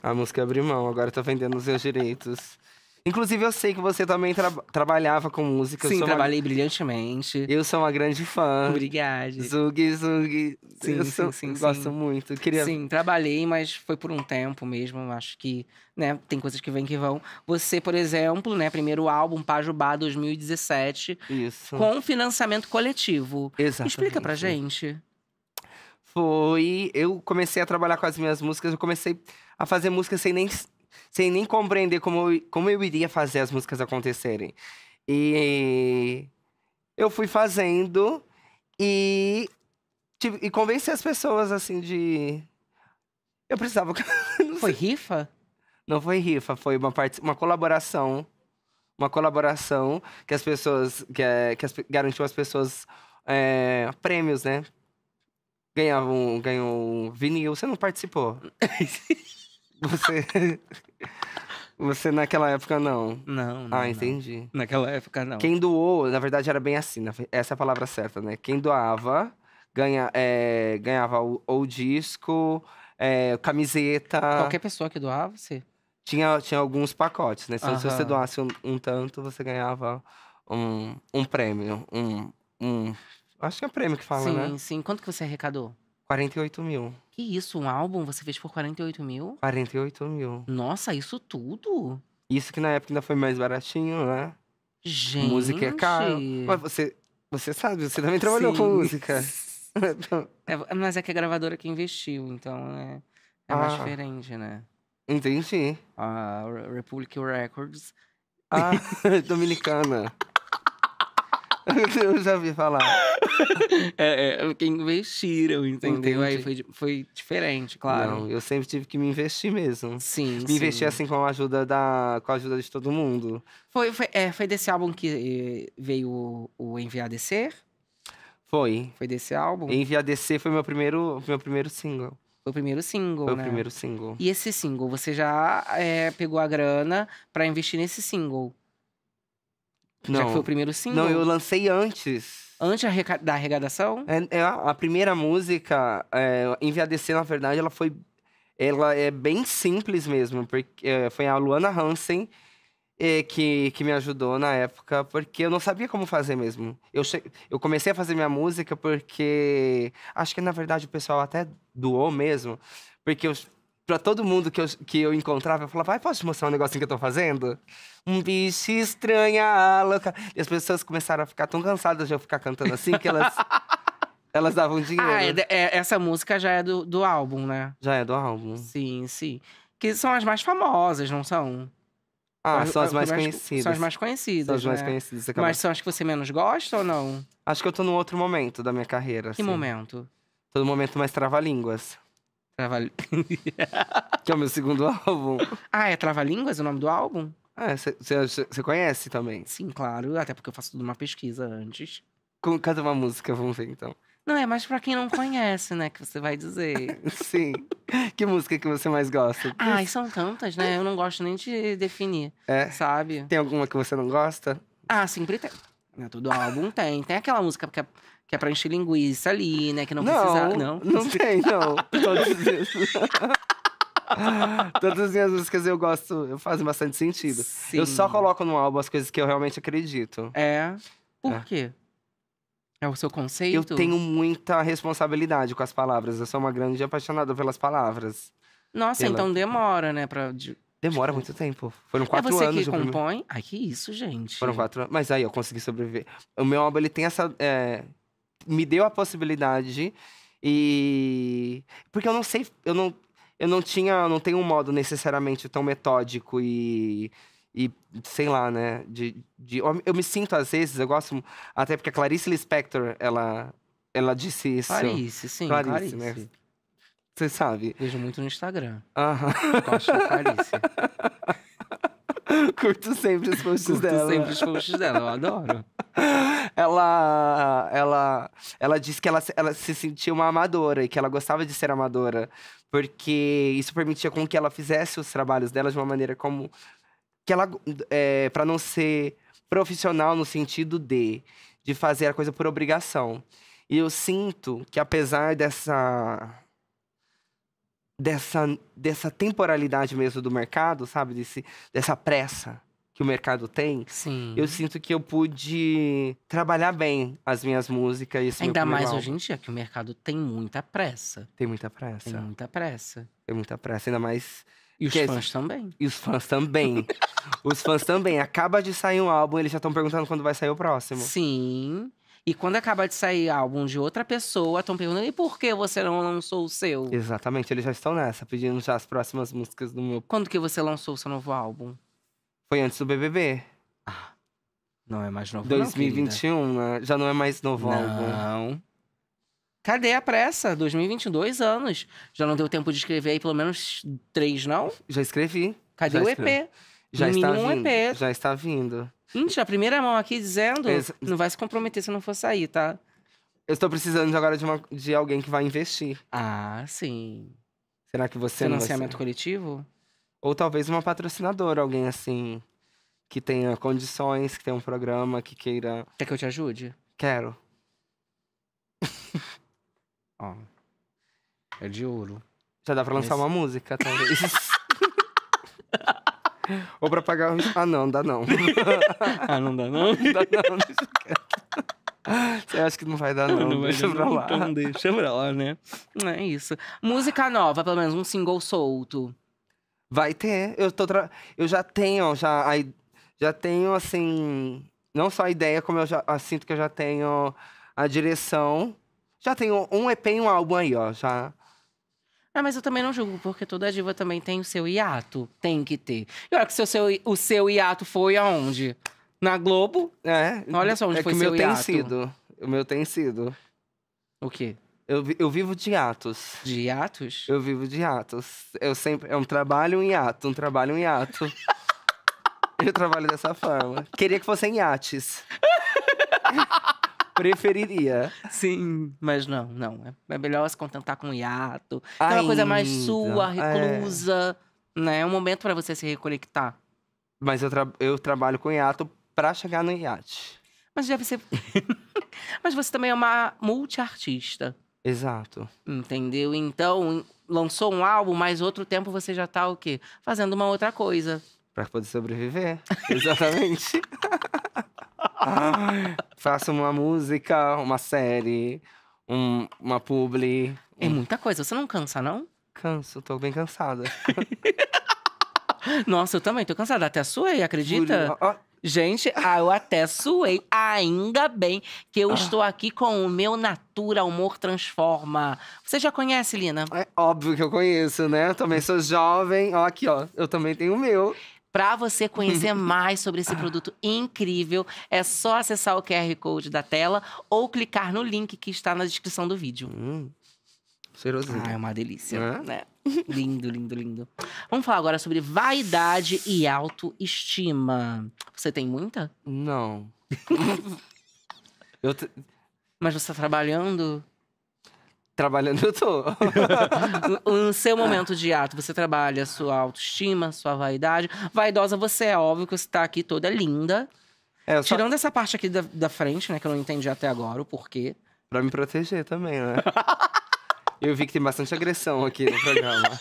a música abri mão, agora tá vendendo os seus direitos. Inclusive, eu sei que você também tra trabalhava com música. Sim, trabalhei uma... brilhantemente. Eu sou uma grande fã. Obrigada. Zug, Zug. Sim, eu sou... sim, sim, Gosto sim. muito. Queria... Sim, trabalhei, mas foi por um tempo mesmo. Acho que, né, tem coisas que vêm que vão. Você, por exemplo, né, primeiro álbum, Pajubá, 2017. Isso. Com financiamento coletivo. Exato. Explica pra gente. Foi. Eu comecei a trabalhar com as minhas músicas, eu comecei a fazer música sem nem sem nem compreender como eu, como eu iria fazer as músicas acontecerem. E eu fui fazendo e, tive, e convenci as pessoas, assim, de. Eu precisava. Foi rifa? Não foi rifa, foi uma, part... uma colaboração. Uma colaboração que as pessoas. que, é, que as, garantiu as pessoas é, prêmios, né? Ganhavam, ganhou vinil. Você não participou. Você. Você naquela época não. Não, não. Ah, entendi. Não. Naquela época não. Quem doou, na verdade era bem assim, essa é a palavra certa, né? Quem doava ganha, é, ganhava o, o disco, é, camiseta. Qualquer pessoa que doava, você? Tinha, tinha alguns pacotes, né? Se, você doasse um, um, tanto, você ganhava um, um prêmio. Um, um. Acho que é prêmio que fala, sim, né? Sim, sim. Quanto que você arrecadou? 48 mil. Que isso, um álbum você fez por 48 mil? 48 mil. Nossa, isso tudo? Isso que na época ainda foi mais baratinho, né? Gente. Música é caro. Mas você, você sabe, você também trabalhou Sim. com música. é, mas é que a gravadora que investiu, então né? é, é ah. mais diferente, né? Entendi. A Republic Records. Ah, é dominicana. eu já vi falar. É, é, é investiram, entendeu? Entendi. Aí foi, foi diferente, claro. Não, eu sempre tive que me investir mesmo. Sim. Me sim. investir assim com a ajuda da. com a ajuda de todo mundo. Foi, foi, é, foi desse álbum que eh, veio o, o Enviar Descer? Foi. Foi desse álbum? Enviar Descer foi meu primeiro, meu primeiro single. Foi o primeiro single, Foi né? o primeiro single. E esse single, você já é, pegou a grana para investir nesse single? Não. Já que foi o primeiro single. Não, eu lancei antes. Antes da arrecadação? É, é a, a, primeira música, é, Enviadecer, na verdade, ela foi. Ela é bem simples mesmo, porque é, foi a Luana Hansen é, que, que me ajudou na época, porque eu não sabia como fazer mesmo. Eu, che... eu comecei a fazer minha música porque. Acho que na verdade o pessoal até doou mesmo, porque eu pra todo mundo que eu, que eu encontrava, eu falava, vai, posso te mostrar um negocinho que eu tô fazendo? Um bicho estranha, louca. E as pessoas começaram a ficar tão cansadas de eu ficar cantando assim que elas. elas davam dinheiro. Ah, é, é, essa música já é do, do álbum, né? Já é do álbum. Sim, sim. Que são as mais famosas, não são? Ah, são as mais conhecidas. São as mais conhecidas. São as mais né? conhecidas. Mas são as que você menos gosta ou não? Acho que eu tô num outro momento da minha carreira. Que assim. momento? Tô num momento mais trava-línguas. Trava... que é o meu segundo álbum. Ah, é Trava-Línguas o nome do álbum? Ah, você conhece também? Sim, claro. Até porque eu faço tudo uma pesquisa antes. Com cada uma música, vamos ver então. Não, é mais pra quem não conhece, né? Que você vai dizer. Sim. Que música que você mais gosta? e são tantas, né? Eu não gosto nem de definir. É? Sabe? Tem alguma que você não gosta? Ah, sempre tem. Todo álbum tem. Tem aquela música que é que é pra encher linguiça ali, né? Que não, não precisa. Não, não tem, não. Todas as minhas músicas eu gosto, fazem bastante sentido. Sim. Eu só coloco no álbum as coisas que eu realmente acredito. É. Por é. quê? É o seu conceito? Eu tenho muita responsabilidade com as palavras. Eu sou uma grande apaixonada pelas palavras. Nossa, Pela... então demora, né? Pra... Demora tipo muito tempo. Foram é quatro anos. É você anos que compõe? Primeiro... Ai, que isso, gente. Foram quatro anos. Mas aí, eu consegui sobreviver. O meu álbum, ele tem essa... É me deu a possibilidade e porque eu não sei, eu não eu não tinha, não tenho um modo necessariamente tão metódico e e sei lá, né, de, de eu me sinto às vezes, eu gosto até porque a Clarice Lispector, ela ela disse isso. Clarice, sim, Clarice. Clarice. Né? Você sabe. Vejo muito no Instagram. Aham. Uhum. Costa Clarice. Curto sempre os posts Curto dela. Curto sempre os posts dela, eu adoro. Ela, ela, ela disse que ela, ela se sentia uma amadora e que ela gostava de ser amadora, porque isso permitia com que ela fizesse os trabalhos dela de uma maneira como que ela, é, para não ser profissional no sentido de de fazer a coisa por obrigação. E eu sinto que apesar dessa dessa, dessa temporalidade mesmo do mercado, sabe? Desse, dessa pressa que o mercado tem, Sim. eu sinto que eu pude trabalhar bem as minhas músicas. Ainda mais álbum. hoje em dia, que o mercado tem muita pressa. Tem muita pressa. Tem muita pressa. Tem muita pressa, ainda mais. E os é fãs é... também. E os fãs também. os fãs também. Acaba de sair um álbum, eles já estão perguntando quando vai sair o próximo. Sim. E quando acaba de sair álbum de outra pessoa, estão perguntando: e por que você não lançou o seu? Exatamente, eles já estão nessa, pedindo já as próximas músicas do meu. Quando que você lançou o seu novo álbum? Foi antes do BBB. Ah, não é mais novo 2021, não, né? já não é mais novo não. álbum. Não. Cadê a pressa? 2022 anos. Já não deu tempo de escrever aí pelo menos três, não? Já escrevi. Cadê já o EP? Já no está vindo. Um EP. Já está vindo. Gente, a primeira mão aqui dizendo, não vai se comprometer se não for sair, tá? Eu estou precisando agora de, uma, de alguém que vai investir. Ah, sim. Será que você Financiamento não coletivo? Ou talvez uma patrocinadora, alguém assim, que tenha condições, que tenha um programa, que queira. Quer que eu te ajude? Quero. Ó. É de ouro. Já dá pra lançar uma música, talvez. Ou pra pagar. Ah, não, dá não. ah, não dá não? Não dá não, deixa quieto. Você acha que não vai dar, não? não, não deixa dar, pra não. lá. Então deixa pra lá, né? Não É isso. Música nova, pelo menos um single solto. Vai ter. Eu, tô tra... eu já tenho, já, já tenho, assim. Não só a ideia, como eu já ah, sinto que eu já tenho a direção. Já tenho um EP e um álbum aí, ó. Já ah, mas eu também não julgo, porque toda diva também tem o seu hiato. Tem que ter. E olha que seu, seu, o seu hiato foi aonde? Na Globo? É. Olha só onde é foi que o meu tem sido. O meu tem sido. O quê? Eu, eu vivo de hiatos. De hiatos? Eu vivo de hiatos. Eu sempre. É um trabalho, um hiato, um trabalho, um hiato. eu trabalho dessa forma. Queria que fossem iates. Preferiria. Sim, mas não, não. É melhor se contentar com um hiato. É uma coisa mais sua, reclusa. É, né? é um momento para você se reconectar. Mas eu, tra eu trabalho com hiato para chegar no iate. Mas deve ser. mas você também é uma multiartista. Exato. Entendeu? Então, lançou um álbum, mas outro tempo você já tá o quê? Fazendo uma outra coisa. Pra poder sobreviver. Exatamente. faço uma música, uma série, um, uma publi. É muita coisa. Você não cansa, não? Canso, tô bem cansada. Nossa, eu também tô cansada. Até suei, acredita? Gente, ah, eu até suei. Ainda bem que eu ah. estou aqui com o meu Natura Humor Transforma. Você já conhece, Lina? É óbvio que eu conheço, né? Eu também sou jovem. Ó, aqui, ó. Eu também tenho o meu. Para você conhecer mais sobre esse produto incrível, é só acessar o QR Code da tela ou clicar no link que está na descrição do vídeo. Hum, Ah, é uma delícia, né? lindo, lindo, lindo. Vamos falar agora sobre vaidade e autoestima. Você tem muita? Não. eu te... Mas você tá trabalhando? Trabalhando eu tô. no seu momento de ato, você trabalha sua autoestima, sua vaidade. Vaidosa você é, óbvio que você tá aqui toda linda. É, só... Tirando essa parte aqui da, da frente, né, que eu não entendi até agora o porquê. Pra me proteger também, né? eu vi que tem bastante agressão aqui no programa.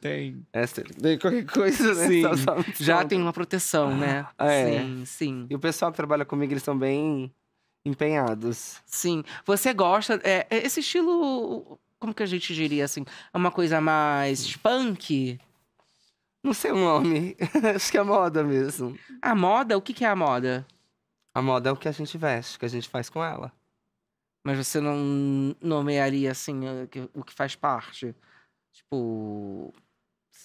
Tem. É tem qualquer coisa, né? Sim. Só, só, só, Já tem uma proteção, né? Ah, é. Sim, sim. E o pessoal que trabalha comigo, eles são bem empenhados. Sim. Você gosta. É, é, esse estilo. Como que a gente diria assim? É uma coisa mais punk? Não sei o nome. Acho que é moda mesmo. A moda? O que, que é a moda? A moda é o que a gente veste, o que a gente faz com ela. Mas você não nomearia assim o que faz parte? Tipo.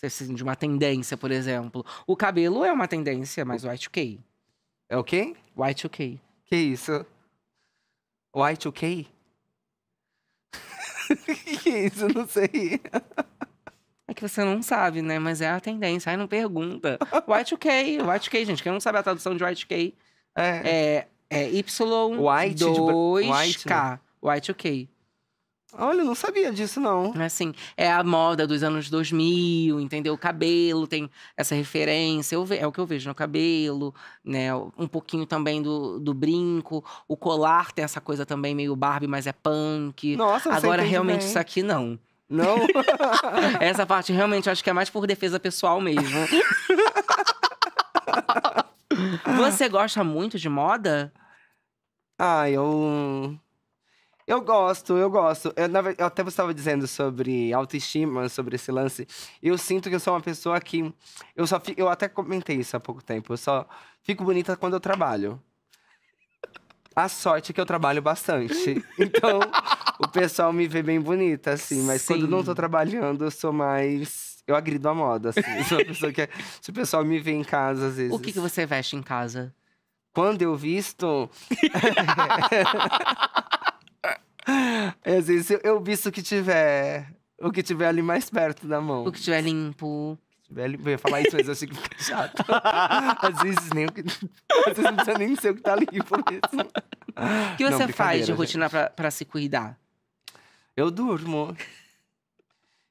Assim, de uma tendência, por exemplo. O cabelo é uma tendência, mas o y k É o quê? White 2 k Que isso? Y2K? O que é isso? Eu não sei. É que você não sabe, né? Mas é a tendência. Aí não pergunta. Y2K, Y2K, gente. Quem não sabe a tradução de Y2K é, é, é Y2K. White, White, né? Y2K. Olha, não sabia disso, não. Assim, é a moda dos anos 2000, entendeu? O cabelo tem essa referência, é o que eu vejo no cabelo, né? Um pouquinho também do, do brinco. O colar tem essa coisa também meio Barbie, mas é punk. Nossa, você Agora, realmente, bem. isso aqui não. Não? essa parte, realmente, eu acho que é mais por defesa pessoal mesmo. você gosta muito de moda? Ah, eu eu gosto, eu gosto. Eu, na, eu até você estava dizendo sobre autoestima, sobre esse lance. Eu sinto que eu sou uma pessoa que. Eu, só fico, eu até comentei isso há pouco tempo. Eu só fico bonita quando eu trabalho. A sorte é que eu trabalho bastante. Então, o pessoal me vê bem bonita, assim. Mas Sim. quando não tô trabalhando, eu sou mais. Eu agrido a moda, assim. sou uma pessoa que. É, se o pessoal me vê em casa, às vezes. O que, que você veste em casa? Quando eu visto. É às vezes eu visto o que tiver. O que tiver ali mais perto da mão. O que tiver limpo. eu ia falar isso, mas eu achei que fica chato. Às vezes nem o que. Às vezes não precisa nem ser o que tá limpo O que você não, faz de rotina pra, pra se cuidar? Eu durmo.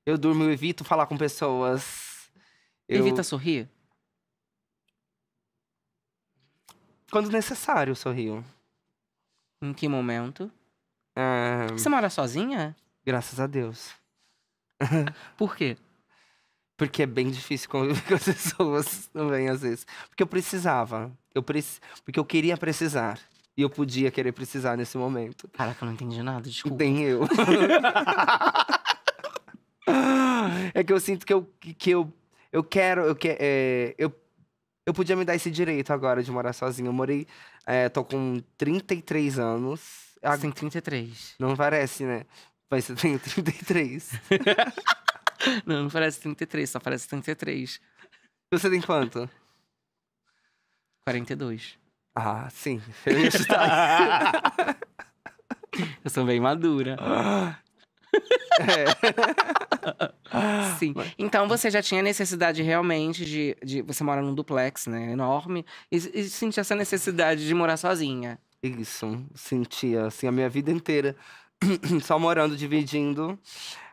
Eu durmo, eu evito falar com pessoas. Eu... Evita sorrir? Quando necessário, sorrio. Em que momento? Você mora sozinha? Graças a Deus. Por quê? Porque é bem difícil conviver com as pessoas também, às vezes. Porque eu precisava. Eu preci... Porque eu queria precisar. E eu podia querer precisar nesse momento. Caraca, eu não entendi nada, desculpa. Nem eu. é que eu sinto que eu, que eu, eu quero. Eu, que, é, eu, eu podia me dar esse direito agora de morar sozinho. Eu morei. É, tô com 33 anos. Ah, tem 33. Não parece, né? Mas eu tenho 33. não, não parece 33, só parece 33. Você tem quanto? 42. Ah, sim. Eu ia chutar. eu sou bem madura. É. Sim. Então você já tinha necessidade realmente de, de. Você mora num duplex, né? Enorme. E, e sentia essa necessidade de morar sozinha. Isso, sentia assim a minha vida inteira. Só morando, dividindo.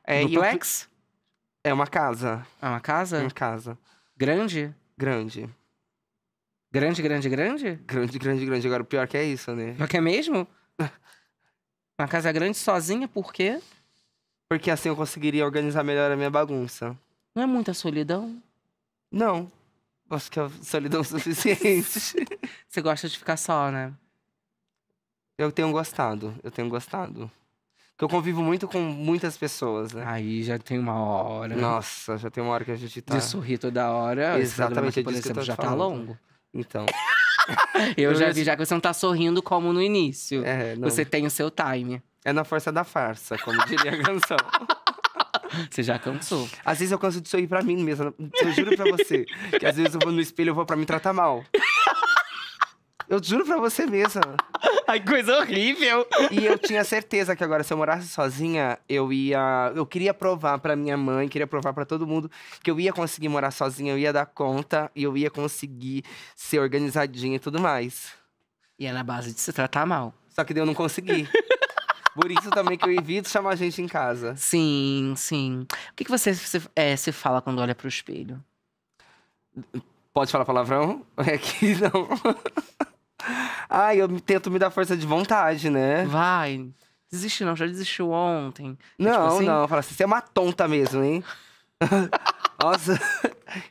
É, Duplex? É uma casa. É uma casa? Uma casa. Grande? Grande. Grande, grande, grande? Grande, grande, grande. Agora, o pior que é isso, né? Pior que é mesmo? uma casa grande sozinha, por quê? Porque assim eu conseguiria organizar melhor a minha bagunça. Não é muita solidão? Não. Acho que é solidão suficiente. Você gosta de ficar só, né? Eu tenho gostado, eu tenho gostado. Porque eu convivo muito com muitas pessoas, né? Aí já tem uma hora. Nossa, já tem uma hora que a gente tá. De sorrir toda hora. Exatamente, por exemplo, já tá falando. tá longo. Então. eu, eu já vi, já que você não tá sorrindo como no início. É, não. Você tem o seu time. É na força da farsa, como diria a canção. Você já cansou. Às vezes eu canso de sorrir pra mim mesmo. Eu juro pra você. que às vezes eu vou no espelho e vou pra me tratar mal. Eu juro pra você mesma. Ai, coisa horrível. E eu tinha certeza que agora, se eu morasse sozinha, eu ia. Eu queria provar pra minha mãe, queria provar pra todo mundo que eu ia conseguir morar sozinha, eu ia dar conta e eu ia conseguir ser organizadinha e tudo mais. E é na base de se tratar mal. Só que daí eu não consegui. Por isso também que eu evito chamar a gente em casa. Sim, sim. O que, que você se, é, se fala quando olha pro espelho? Pode falar palavrão? É que não. Ai, eu tento me dar força de vontade, né? Vai. Desiste não, já desistiu ontem. É tipo não, tipo assim... não. Fala assim, você é uma tonta mesmo, hein? Nossa,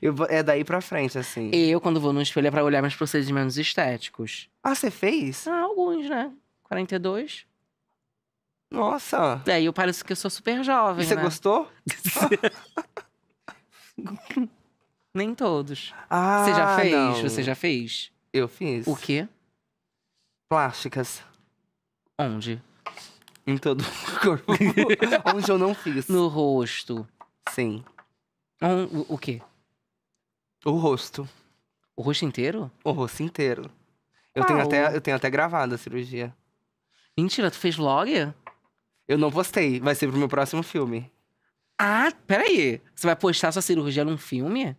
eu, é daí pra frente, assim. Eu, quando vou no espelho, é pra olhar meus procedimentos estéticos. Ah, você fez? Ah, alguns, né? 42. Nossa! Daí é, eu pareço que eu sou super jovem. E você né? gostou? Nem todos. Ah, você já fez? Não. Você já fez? Eu fiz. O quê? plásticas. Onde? Em todo o corpo. Onde eu não fiz. No rosto. Sim. Um, o, o quê? O rosto. O rosto inteiro? O rosto inteiro. Eu, tenho até, eu tenho até gravado a cirurgia. Mentira, tu fez vlog? Eu não postei. Vai ser pro meu próximo filme. Ah, peraí. Você vai postar sua cirurgia num filme?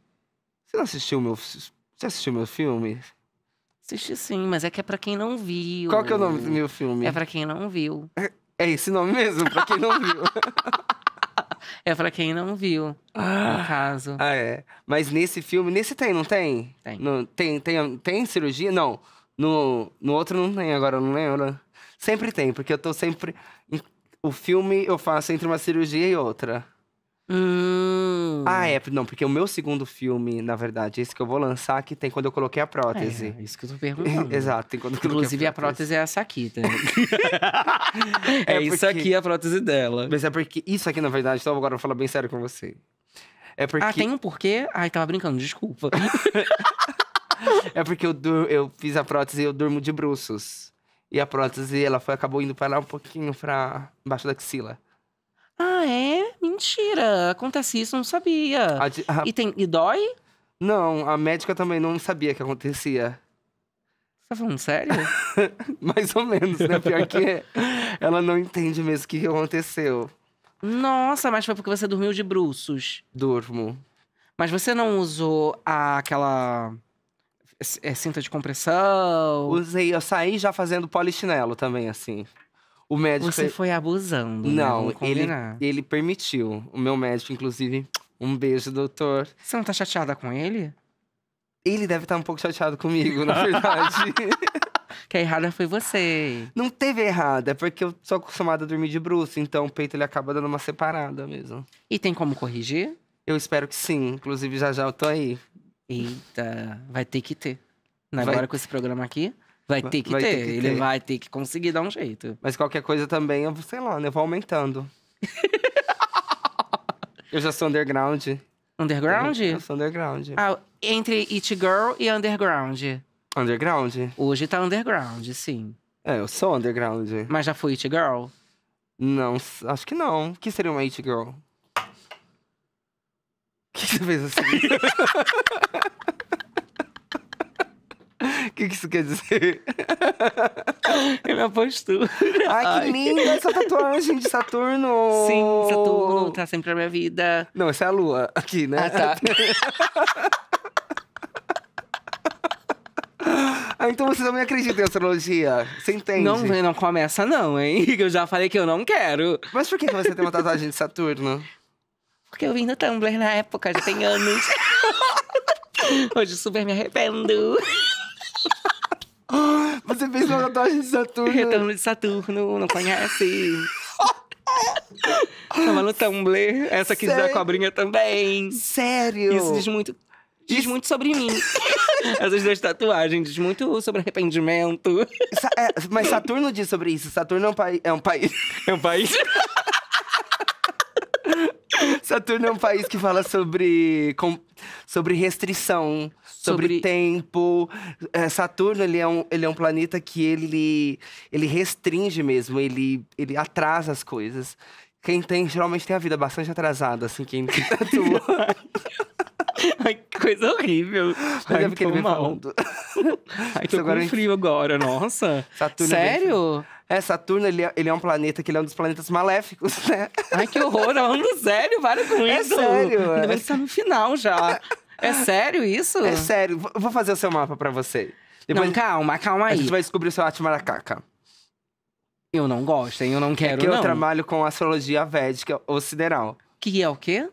Você não assistiu meu. Você assistiu meu filme? Assisti sim, mas é que é pra quem não viu. Qual que é o nome do meu filme? É pra quem não viu. É, é esse nome mesmo? Pra quem não viu. é pra quem não viu, no ah. caso. Ah, é. Mas nesse filme, nesse tem, não tem? Tem. No, tem, tem, tem cirurgia? Não. No, no outro não tem, agora eu não lembro. Sempre tem, porque eu tô sempre. O filme eu faço entre uma cirurgia e outra. Hum. Ah, é. Não, porque o meu segundo filme, na verdade, esse que eu vou lançar, que tem quando eu coloquei a prótese. É, isso que eu tô perguntando. Exato, tem quando eu coloquei Inclusive, a prótese. a prótese é essa aqui, tá? é, é isso aqui, a prótese dela. Mas é porque isso aqui, na verdade, então agora eu vou falar bem sério com você. É ah, porque... Ah, tem um porquê? Ai, tava brincando, desculpa. é porque eu, dur... eu fiz a prótese e eu durmo de bruços. E a prótese, ela foi, acabou indo para lá um pouquinho para baixo da axila. Ah, é? Mentira. Acontece isso, não sabia. A a- E tem. E dói? Não, a médica também não sabia que acontecia. tá falando sério? Mais ou menos, né? Pior que é. Ela não entende mesmo o que que aconteceu. Nossa, mas foi porque você dormiu de bruços. Durmo. Mas você não usou a- aquela. é, cinta de compressão? Usei, eu saí já fazendo polichinelo também, assim. O médico. Você é foi abusando. Né? Não, né? ele, ele permitiu. O meu médico, inclusive, um beijo, doutor. Você não tá chateada com ele? Ele deve estar tá um pouco chateado comigo, na verdade. que a errada foi você. Não teve errada, é porque eu sou acostumada a dormir de bruxo, então o peito ele acaba dando uma separada mesmo. E tem como corrigir? Eu espero que sim. Inclusive, já já eu tô aí. Eita, vai ter que ter. Né, agora vai... com esse programa aqui. Vai ter que, vai ter, ter que ele ter. vai ter que conseguir dar um jeito. Mas qualquer coisa também, eu, sei lá, né, eu vou aumentando. eu já sou underground. Underground? Eu sou underground. Ah, entre It Girl e Underground. Underground? Hoje tá underground, sim. É, eu sou underground. Mas já foi It Girl? Não, acho que não. O que seria uma It Girl? O que você fez assim? O que, que isso quer dizer? é minha postura. Ai, Ai, que linda essa tatuagem de Saturno! Sim, Saturno tá sempre na minha vida. Não, essa é a lua aqui, né? Ah, tá. Ah, então você também acredita em astrologia? Você entende? Não, não começa não, hein? Eu já falei que eu não quero. Mas por que você tem uma tatuagem de Saturno? Porque eu vim no Tumblr na época, já tem anos. Hoje super me arrependo. Ah, você fez uma tatuagem de Saturno. Retorno de Saturno, não conhece? Tava no Tumblr. Essa aqui da cobrinha também. Sério? Isso diz muito, diz muito sobre mim. Essas duas tatuagens diz muito sobre arrependimento. Sa é, mas Saturno diz sobre isso. Saturno é um, é um país. É um país. Saturno é um país que fala sobre, com, sobre restrição, sobre, sobre tempo. É, Saturno ele é, um, ele é um planeta que ele, ele restringe mesmo, ele, ele atrasa as coisas. Quem tem, geralmente tem a vida bastante atrasada, assim, quem tatua. Ai, que coisa horrível. Mas é Ai, é mal. Ai, tô agora frio gente... agora, nossa. Saturno Sério? É é, Saturno, ele é, ele é um planeta que ele é um dos planetas maléficos, né? Ai, que horror, é um sério, para com é isso. É sério. Ainda bem que tá no final já. É sério isso? É sério. Vou fazer o seu mapa para você. Depois, não, calma, calma aí. A gente vai descobrir o seu arte maracaca. Eu não gosto, hein? Eu não é quero, é que não. eu trabalho com astrologia védica ou sideral. Que é o quê?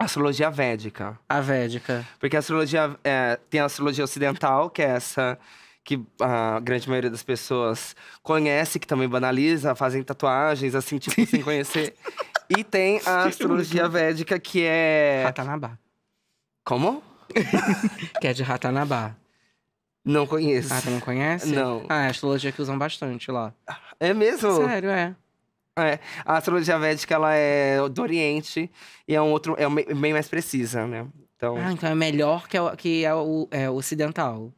Astrologia védica. A védica. Porque a astrologia... É, tem a astrologia ocidental, que é essa que a grande maioria das pessoas conhece, que também banaliza, fazem tatuagens, assim, tipo, sem conhecer. E tem a astrologia védica, que é. Ratanabá. Como? que é de Ratanabá. Não conheço. Ah, tu não conhece? Não. Ah, é a astrologia que usam bastante lá. É mesmo? Sério, é. É, a astrologia védica, ela é do Oriente e é um outro, é bem mais precisa, né? Então... Ah, então é melhor que, a, é que a, é o é, ocidental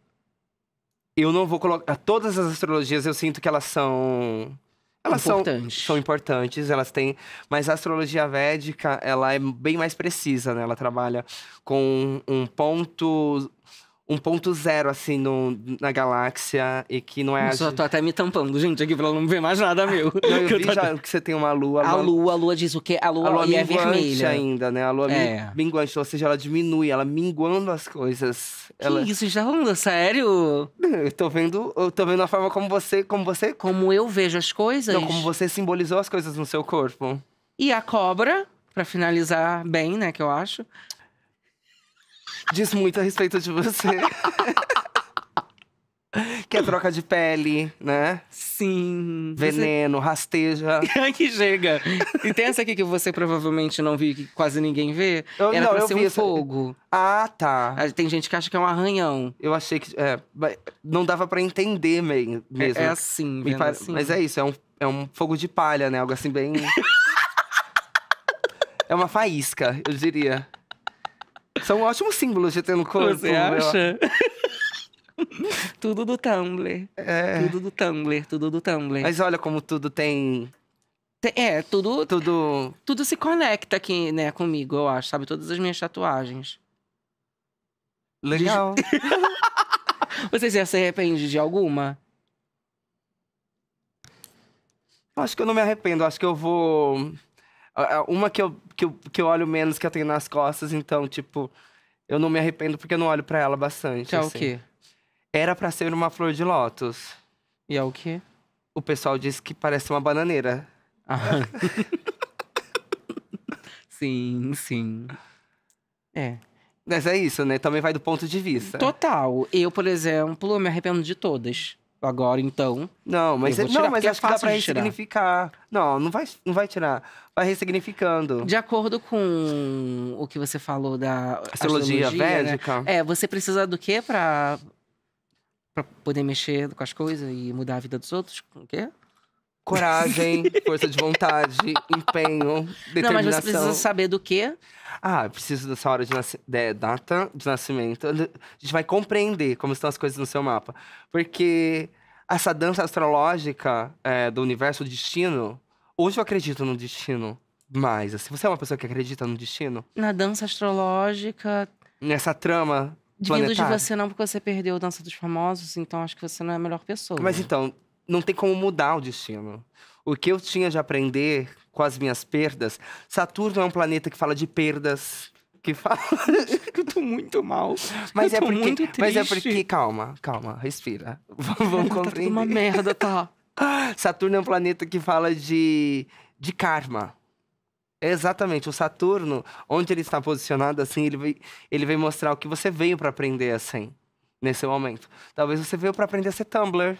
eu não vou colocar. Todas as astrologias eu sinto que elas são. Elas importantes. São, são importantes, elas têm. Mas a astrologia védica, ela é bem mais precisa, né? Ela trabalha com um ponto 1.0, assim, no, na galáxia e que não é... Só tô até me tampando, gente, aqui pra ela não ver mais nada meu. Não, eu vi já que você tem uma lua... A lua, lua, a lua diz o quê? A lua, a lua é vermelha. ainda, né? A lua é. minguante, ou seja, ela diminui, ela minguando as coisas. Que ela... isso, já falando sério? Eu tô vendo, eu tô vendo a forma como você, como você... Como eu vejo as coisas? Não, como você simbolizou as coisas no seu corpo. E a cobra, para finalizar bem, né, que eu acho diz muito a respeito de você. Que é troca de pele, né? Sim. Veneno, você... rasteja. que chega. E tem essa aqui que você provavelmente não viu, que quase ninguém vê. Eu, Era não, pra eu ser um essa... fogo. Ah, tá. Ah, tem gente que acha que é um arranhão. Eu achei que. É, não dava para entender é, mesmo. É, é assim, Me assim, Mas é isso, é um, é um fogo de palha, né? Algo assim bem. é uma faísca, eu diria. São ótimos símbolos de ter no corpo. Você acha? tudo do Tumblr. É. Tudo do Tumblr, tudo do Tumblr. Mas olha como tudo tem. É, tudo. Tudo. Tudo se conecta aqui, né, comigo, eu acho, sabe? Todas as minhas tatuagens. Legal. De... Você já se arrepende de alguma? Acho que eu não me arrependo, acho que eu vou uma que eu, que, eu, que eu olho menos, que eu tenho nas costas, então, tipo, eu não me arrependo porque eu não olho para ela bastante. Que é assim. o quê? Era para ser uma flor de lótus. E é o quê? O pessoal diz que parece uma bananeira. Ah. sim, sim. É. Mas é isso, né? Também vai do ponto de vista. Total. Eu, por exemplo, me arrependo de todas agora, então. Não, mas, é, tirar, não, mas é fácil dá pra ressignificar. Não, não vai, não vai tirar. Vai ressignificando. De acordo com o que você falou da astrologia, astrologia né? védica. Né? É, você precisa do quê para pra poder mexer com as coisas e mudar a vida dos outros? O quê? Coragem, força de vontade, empenho, determinação. Não, mas você precisa saber do quê? Ah, preciso dessa hora de, nasci... de data de nascimento. A gente vai compreender como estão as coisas no seu mapa. Porque essa dança astrológica é, do universo o destino, hoje eu acredito no destino mais. Assim, você é uma pessoa que acredita no destino? Na dança astrológica. Nessa trama. Vindo de você não, porque você perdeu a dança dos famosos, então acho que você não é a melhor pessoa. Mas então, não tem como mudar o destino. O que eu tinha de aprender com as minhas perdas, Saturno é um planeta que fala de perdas, que fala eu tô muito mal. Mas eu é porque, muito mas é porque calma, calma, respira. Vamos tá compreender. tá uma merda, tá. Saturno é um planeta que fala de de karma. exatamente, o Saturno, onde ele está posicionado assim, ele vem, ele vem mostrar o que você veio para aprender assim, nesse momento. Talvez você veio para aprender a ser Tumblr.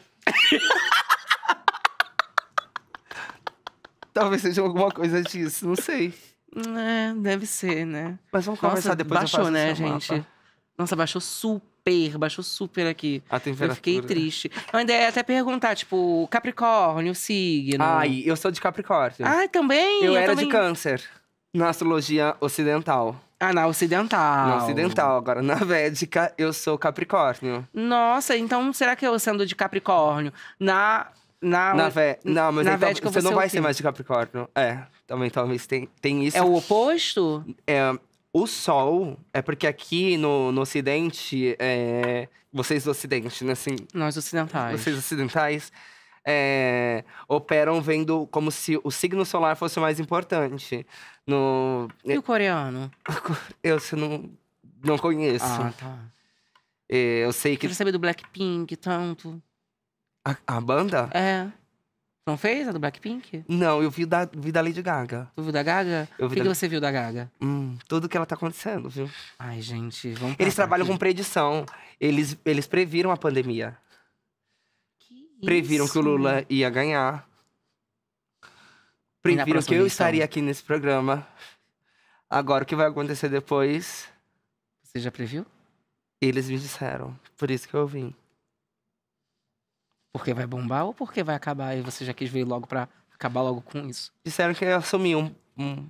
Talvez seja alguma coisa disso, não sei. É, deve ser, né? Mas vamos Nossa, conversar depois. Baixou, né, gente? Mapa. Nossa, baixou super, baixou super aqui. A temperatura. Eu fiquei triste. Eu ainda ia até perguntar, tipo, Capricórnio, signo. Ai, eu sou de Capricórnio. Ai, também? Eu, eu era também... de câncer. Na astrologia ocidental. Ah, na ocidental. Na ocidental. Agora, na védica, eu sou capricórnio. Nossa, então será que eu sendo de capricórnio, na na, na, vé... Não, mas na então, Védica você não vai ser mais de Capricórnio. É, também talvez tem, tem isso. É o oposto? É, o Sol é porque aqui no, no Ocidente, é, vocês do Ocidente, né? Assim, Nós ocidentais. Vocês ocidentais é, operam vendo como se o signo solar fosse o mais importante. No, e o coreano? Eu você não, não conheço. Ah, tá. É, eu sei que. você quero saber do Blackpink tanto. A, a banda? É. Não fez a do Blackpink? Não, eu vi da, vi da Lady Gaga. Tu viu da Gaga? Eu vi o que, da... que você viu da Gaga? Hum, tudo que ela tá acontecendo, viu? Ai, gente, vamos Eles trabalham aqui. com predição. Eles, eles previram a pandemia. Que previram que o Lula ia ganhar. Previram que eu estaria aqui nesse programa. Agora, o que vai acontecer depois? Você já previu? Eles me disseram. Por isso que eu vim. Porque vai bombar ou porque vai acabar? E você já quis ver logo pra acabar logo com isso. Disseram que ia assumir um. um,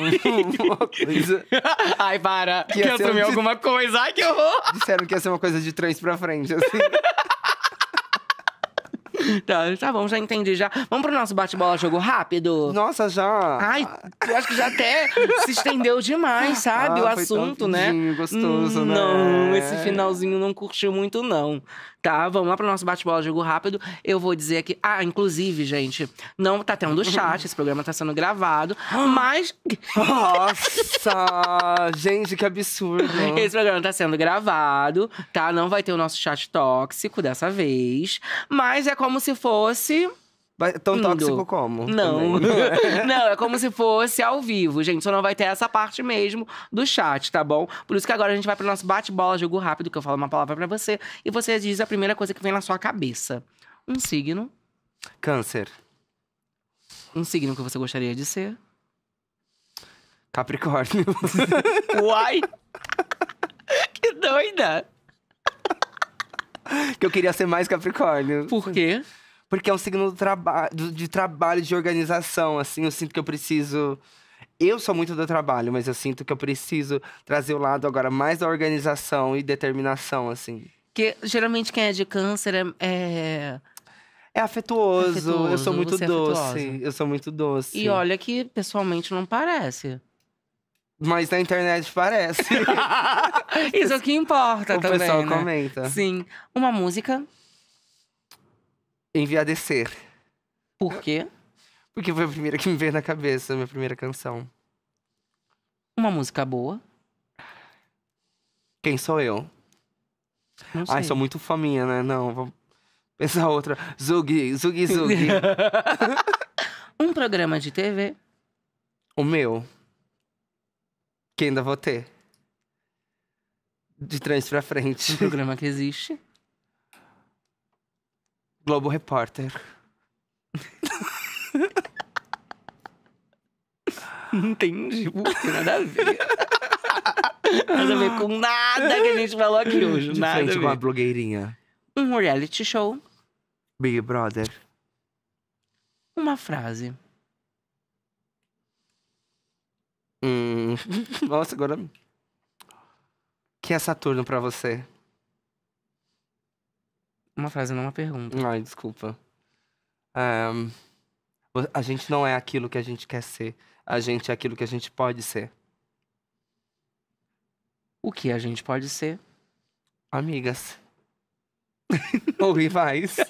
uma coisa. Ai, para! Que, assumir ia, alguma coisa! Ai, que horror! Disseram que ia ser uma coisa de três pra frente, assim. Tá, tá bom, já entendi já. Vamos pro nosso bate-bola jogo rápido? Nossa, já. Ai, eu acho que já até se estendeu demais, sabe? Ah, o assunto, né? Gostoso, não, né? Não, esse finalzinho não curtiu muito, não tá? Vamos lá pro nosso bate-bola, jogo rápido. Eu vou dizer aqui. Ah, inclusive, gente, não tá tendo chat, esse programa tá sendo gravado, mas. Nossa! gente, que absurdo. Esse programa tá sendo gravado, tá? Não vai ter o nosso chat tóxico dessa vez. Mas é como se fosse Tão Indo. tóxico como? Não. não, é como se fosse ao vivo, gente. Só não vai ter essa parte mesmo do chat, tá bom? Por isso que agora a gente vai pro nosso bate-bola, jogo rápido, que eu falo uma palavra para você e você diz a primeira coisa que vem na sua cabeça. Um signo. Câncer. Um signo que você gostaria de ser? Capricórnio. Uai! que doida! que eu queria ser mais Capricórnio. Por quê? Porque é um signo do traba do, de trabalho, de organização, assim. Eu sinto que eu preciso. Eu sou muito do trabalho, mas eu sinto que eu preciso trazer o lado agora mais da organização e determinação, assim. Que geralmente quem é de câncer é. é... É afetuoso, afetuoso, eu sou muito é doce. É eu sou muito doce. E olha que pessoalmente não parece. Mas na internet parece. Isso é o que importa o também. O pessoal né? comenta. Sim. Uma música Enviadecer. Por quê? Porque foi a primeira que me veio na cabeça, a minha primeira canção. Uma música boa. Quem sou eu? Não sei. Ai, sou muito faminha, né? Não, vou pensar outra. Zug, Zug, Zug. um programa de TV. O meu. Que ainda vou ter. De trás pra frente. Um programa que existe. Globo Repórter. não Entendi, porque nada a ver. Nada a ver com nada que a gente falou aqui hoje. De nada frente a ver. com uma blogueirinha. Um reality show. Big Brother. Uma frase. Hum. Nossa, agora. que é Saturno pra você? Uma frase, não uma pergunta. Ai, desculpa. Um, a gente não é aquilo que a gente quer ser. A gente é aquilo que a gente pode ser. O que a gente pode ser? Amigas. Ou rivais.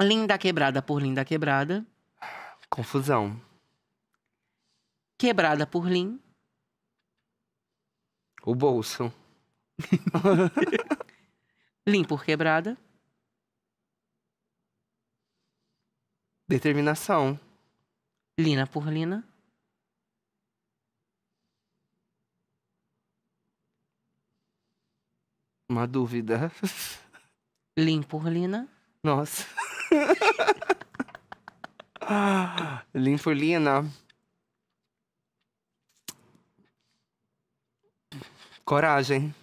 linda quebrada por linda quebrada. Confusão. Quebrada por lim. O bolso. limpo quebrada. Determinação. Lina por lina. Uma dúvida. por lina. Nossa. por lina. Coragem.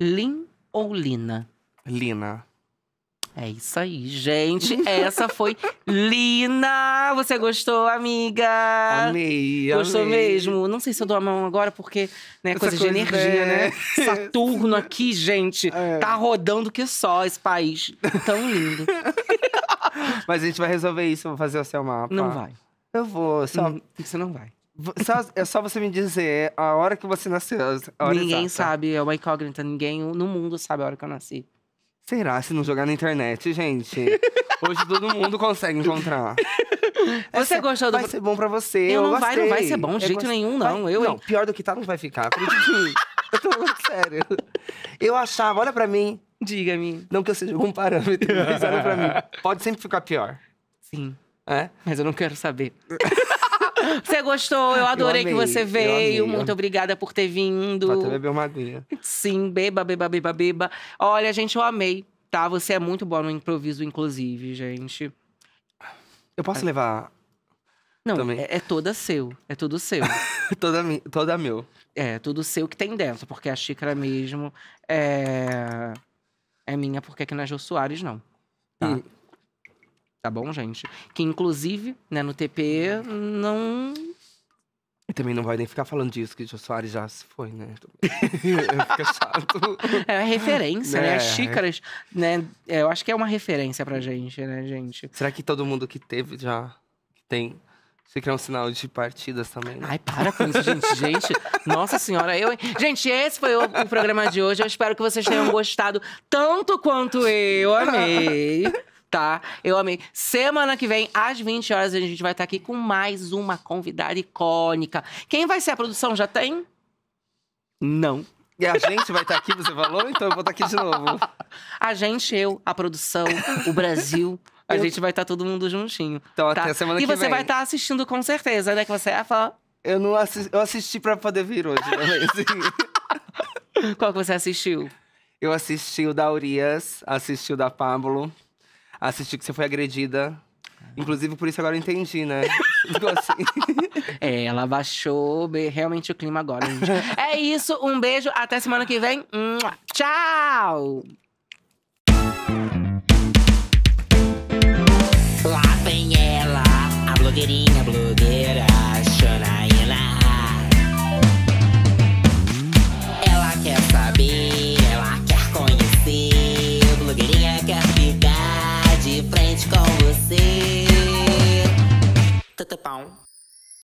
Lin ou Lina? Lina. É isso aí, gente. Essa foi Lina. Você gostou, amiga? Amei, Gostou amei. mesmo? Não sei se eu dou a mão agora, porque, né, coisa, coisa, de energia, né? né? Saturno aqui, gente, é. tá rodando que só esse país tão lindo. Mas a gente vai resolver isso, vou fazer o seu mapa. Não vai. Eu vou, só... Hum, você não vai. Só, é só você me dizer a hora que você nasceu. Ninguém exata. sabe, é uma incógnita. Ninguém no mundo sabe a hora que eu nasci. Será se não jogar na internet, gente? Hoje todo mundo consegue encontrar. Vai você ser, gostou do. Vai ser bom pra você. Eu, eu não, vai, não vai ser bom de jeito gost... nenhum, não. Vai... eu, não, pior do que tá, não vai ficar. Eu tô falando sério. Eu achava, olha pra mim. Diga-me. Não que eu seja um parâmetro, mas olha pra mim. Pode sempre ficar pior. Sim. É? Mas eu não quero saber. Você gostou, eu adorei eu que você veio. Muito obrigada por ter vindo. Vou até beber uma aguinha. Sim, beba, beba, beba, beba. Olha, gente, eu amei, tá? Você é muito boa no improviso, inclusive, gente. Eu posso é. levar não, é, é toda seu. É tudo seu. toda, toda meu. É, tudo seu que tem dentro, porque a xícara mesmo é, é minha, porque aqui na é Jô Soares não. Tá? E... Tá bom, gente? Que inclusive, né, no TP, não. E também não vai nem ficar falando disso, que o Soares já se foi, né? Fica chato. É, é referência, né? né? As é xícaras, né? É, eu acho que é uma referência pra gente, né, gente? Será que todo mundo que teve já tem você quer um sinal de partidas também? Né? Ai, para com isso, gente. gente, nossa senhora, eu. Gente, esse foi o, o programa de hoje. Eu espero que vocês tenham gostado tanto quanto eu amei tá? Eu amei. Semana que vem, às 20 horas, a gente vai estar tá aqui com mais uma convidada icônica. Quem vai ser a produção? Já tem? Não. E a gente vai estar tá aqui, você falou? Então eu vou estar tá aqui de novo. A gente, eu, a produção, o Brasil. A eu... gente vai estar todo mundo juntinho. Então tá? até semana e que vem. E você vai estar assistindo com certeza, né? Que você é falar. Eu não eu assisti pra poder vir hoje. Né? Assim. Qual que você assistiu? Eu assisti o da Urias, assisti o da Pablo assistir que você foi agredida. Inclusive, por isso agora eu entendi, né? Ficou assim. É, ela baixou realmente o clima agora, gente. É isso, um beijo, até semana que vem. Tchau! Lá vem ela, a blogueirinha, blogueira, com você. Tutupão.